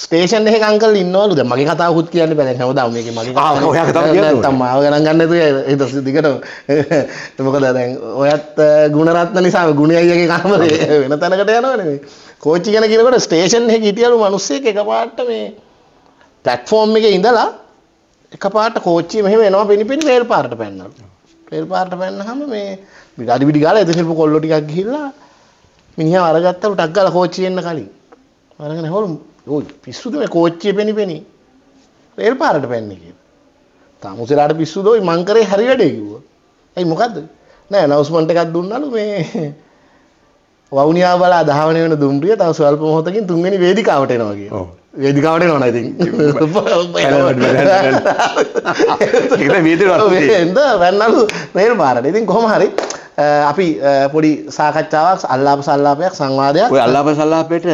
ස්ටේෂන් එක අංකල් ඉන්නවලුද මගේ කතාවකුත් කියන්න පැන හැම දම මේ මගේ තමාව ගන ගන්නතු එතස දිකට එමකද දැන් ඔයත් ගුණරත්න නිසා ගුණයගේ කමරේ [laughs] වෙන තැනකට යනවනේ කෝච්චි ගැන කියනකට ස්ටේෂන් එක ඉටියලු මනුස්සේ එක පාට මේ පලට්ෆෝර්ම් එක ඉඳලා එක පාට කෝච්චි මෙහම එනවා පිණි පිණි රේල් පාට පැන්නල රේල් පාට පැන්න හම මේ ගඩි පිඩි ගල එතශිල්ප කොල්ලොටික් හිල්ලා මිනිහ අරගත්තල ටක්ගල කෝච්චියෙන්න්න කලින් අරගෙන හොරුම් ඔයි පිස්සුදම කෝච්චය පෙනි පෙනී රේල් පාරට පැන්නේ කිය තමුසෙලාට පිස්සුදෝයි මංකරේ හරි වැඩේ කිව්ව ඇයි මොකක්ද නෑ නවස්මට එකක් දුන්නලු මේ වවුනියා බලා දහවන වෙන දුම්රිය තව ස්වල්ප මොහොතකින් තුන්වෙනි වේදිකාවට එනවා කියලා. වේදිකාවට එනවා ඉතින්. ඒක වේදිකාවට එන්න වැන්නලු නේර පාරට. ඉතින් කොහොම හරි අපි පොඩි සාකච්ඡාවක් අල්ලාප සල්ලාපයක් සංවාදයක්. ඔය අල්ලාප සල්ලාපේට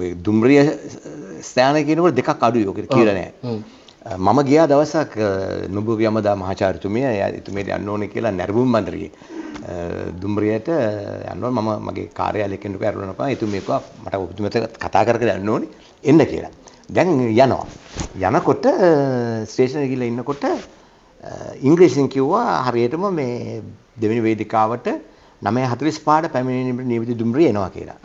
ඔය දුම්රිය ස්ථාන කියනකොට දෙකක් අඩුයි ඔකට කියලා නෑ. මම ගියා දවසක් නුඹගේ යමදා මහාචාර්යතුමිය එතුමියට යන්න ඕනේ කියලා නැරඹුම් මන්දිරේ. දුම්රියට යන්නවා මම මගේ කාර්යාලය කෙනෙකුට ඇරුණා නපා එතුමියක මට ඔබතුමත් කතා කර කර යන්න ඕනේ එන්න කියලා. දැන් යනවා. යනකොට ස්ටේෂන් ගිහලා ඉන්නකොට ඉංග්‍රීසියෙන් කිව්වා හරියටම මේ දෙවෙනි වේදිකාවට 9:45ට පැමිණෙන නියමිත දුම්රිය එනවා කියලා.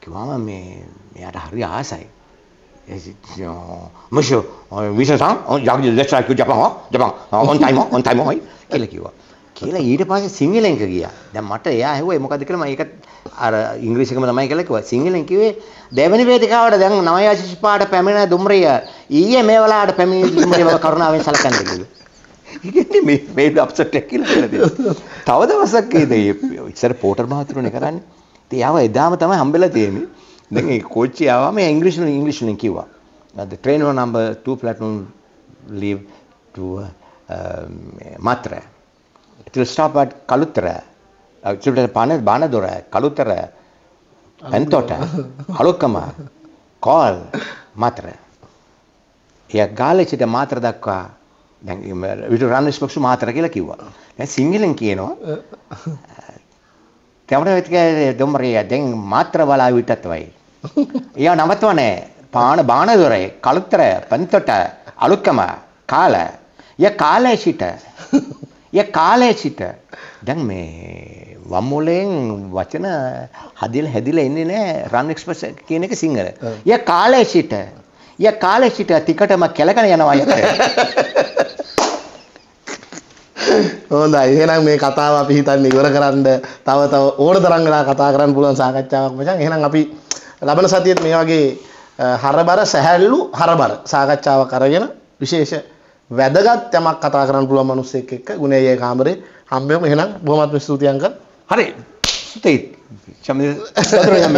කිව්වම මේ මෙයාට හරි ආසයි. මොෂෝ විශේෂ ජාගිල් ලෙක්චර් කිව්ව ජපන් ජපන් ඔන් ටයිම් ඔන් ටයිම් ඔයි කියලා කිව්වා. කියලා ඊට පස්සේ සිංහලෙන් ගියා. දැන් මට එයා ඇහුවේ මොකද කියලා මම ඒකත් අර ඉංග්‍රීසිකම තමයි කියලා කිව්වා. සිංහලෙන් කිව්වේ දෙවැනි වේදිකාවට දැන් නවය ශිෂ්පාට පැමිණ දුම්රිය ඊයේ මේ වෙලාවට පැමිණ දුම්රිය බව කරුණාවෙන් සැලකන්න කිව්වා. ඉතින් මේ මේ අප්සෙට් එක කියලා කියලා දෙනවා. තව දවසක් ඒ ඉස්සර පෝටර් මහතුරුනේ කරන්නේ. ඉතින් යාව එදාම තමයි හම්බෙලා තියෙන්නේ. දැන් ඒ කෝච්චි ආවම ඉංග්‍රීසියෙන් ඉංග්‍රීසියෙන් කිව්වා. The train number 2 platform leave to uh, Matra. கிருஷ்ணாபாட் Kalutara பண பானதுரை கழுத்துறை பெண்தோட்ட அழுக்கமா கால் ಮಾತ್ರೆ ಈಗ ಗಾಲಚಿಟ ಮಾತ್ರ ದಕ್ಕ ವಿಟು ರಾಮಲೇಶ್ ಪಕ್ಷ ಮಾತ್ರ ಗೆಲ್ಲ ಕಿವ್ವ ಸಿಂಗಿಲ್ ಏನು ತೆವಡ ವೆತ್ಗೆ ದೊಂಬರಿ ದೆಂಗ್ ಮಾತ್ರ ಬಲ ವಿಟತ್ವೈ ಯಾವ ನಮತ್ವನೆ ಪಾಣ ಬಾಣದೊರೆ ಕಳುತ್ರೆ ಪಂತೊಟ ಅಳುಕಮ ಕಾಲ ಯ ಕಾಲೇ ಶಿಟ ය කාලය සිට දැන් මේ වම්මුලයෙන් වචන හදිල් හැදිල එන්නේ නෑ රන්ක්ස්පස කියන එක සිංහල. ය කාලය සිට ය කාලය සිට තිකටම කෙලකන යනවාය. හොඳයි එහෙනම් මේ කතාව අපි හිතන්නේ ඉවර කරන්න තව තව ඕන තරම් වෙලා කතා කරන්න පුළුවන් සාකච්ඡාවක් මචං. එහෙනම් අපි ලබන සතියේත් මේ වගේ හරබර සැහැල්ලු හරබර සාකච්ඡාවක් අරගෙන විශේෂ වැදගත් යමක් කතා කරන්න පුළුවන් මිනිස්සෙක් එක්ක ගුණේ ඒ කාමරේ හම්බෙමු එහෙනම් බොහොමත්ම ස්තුතියි අංකල් හරි ස්තුතියි චම්දි සතුටු යම්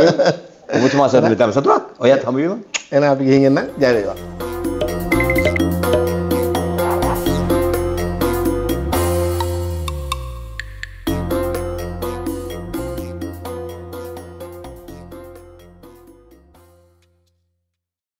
ඔබතුමා සර් මෙතන සතුටක් ඔයත් හම්බ වීම එහෙනම් අපි ගිහින් එන්න ජය වේවා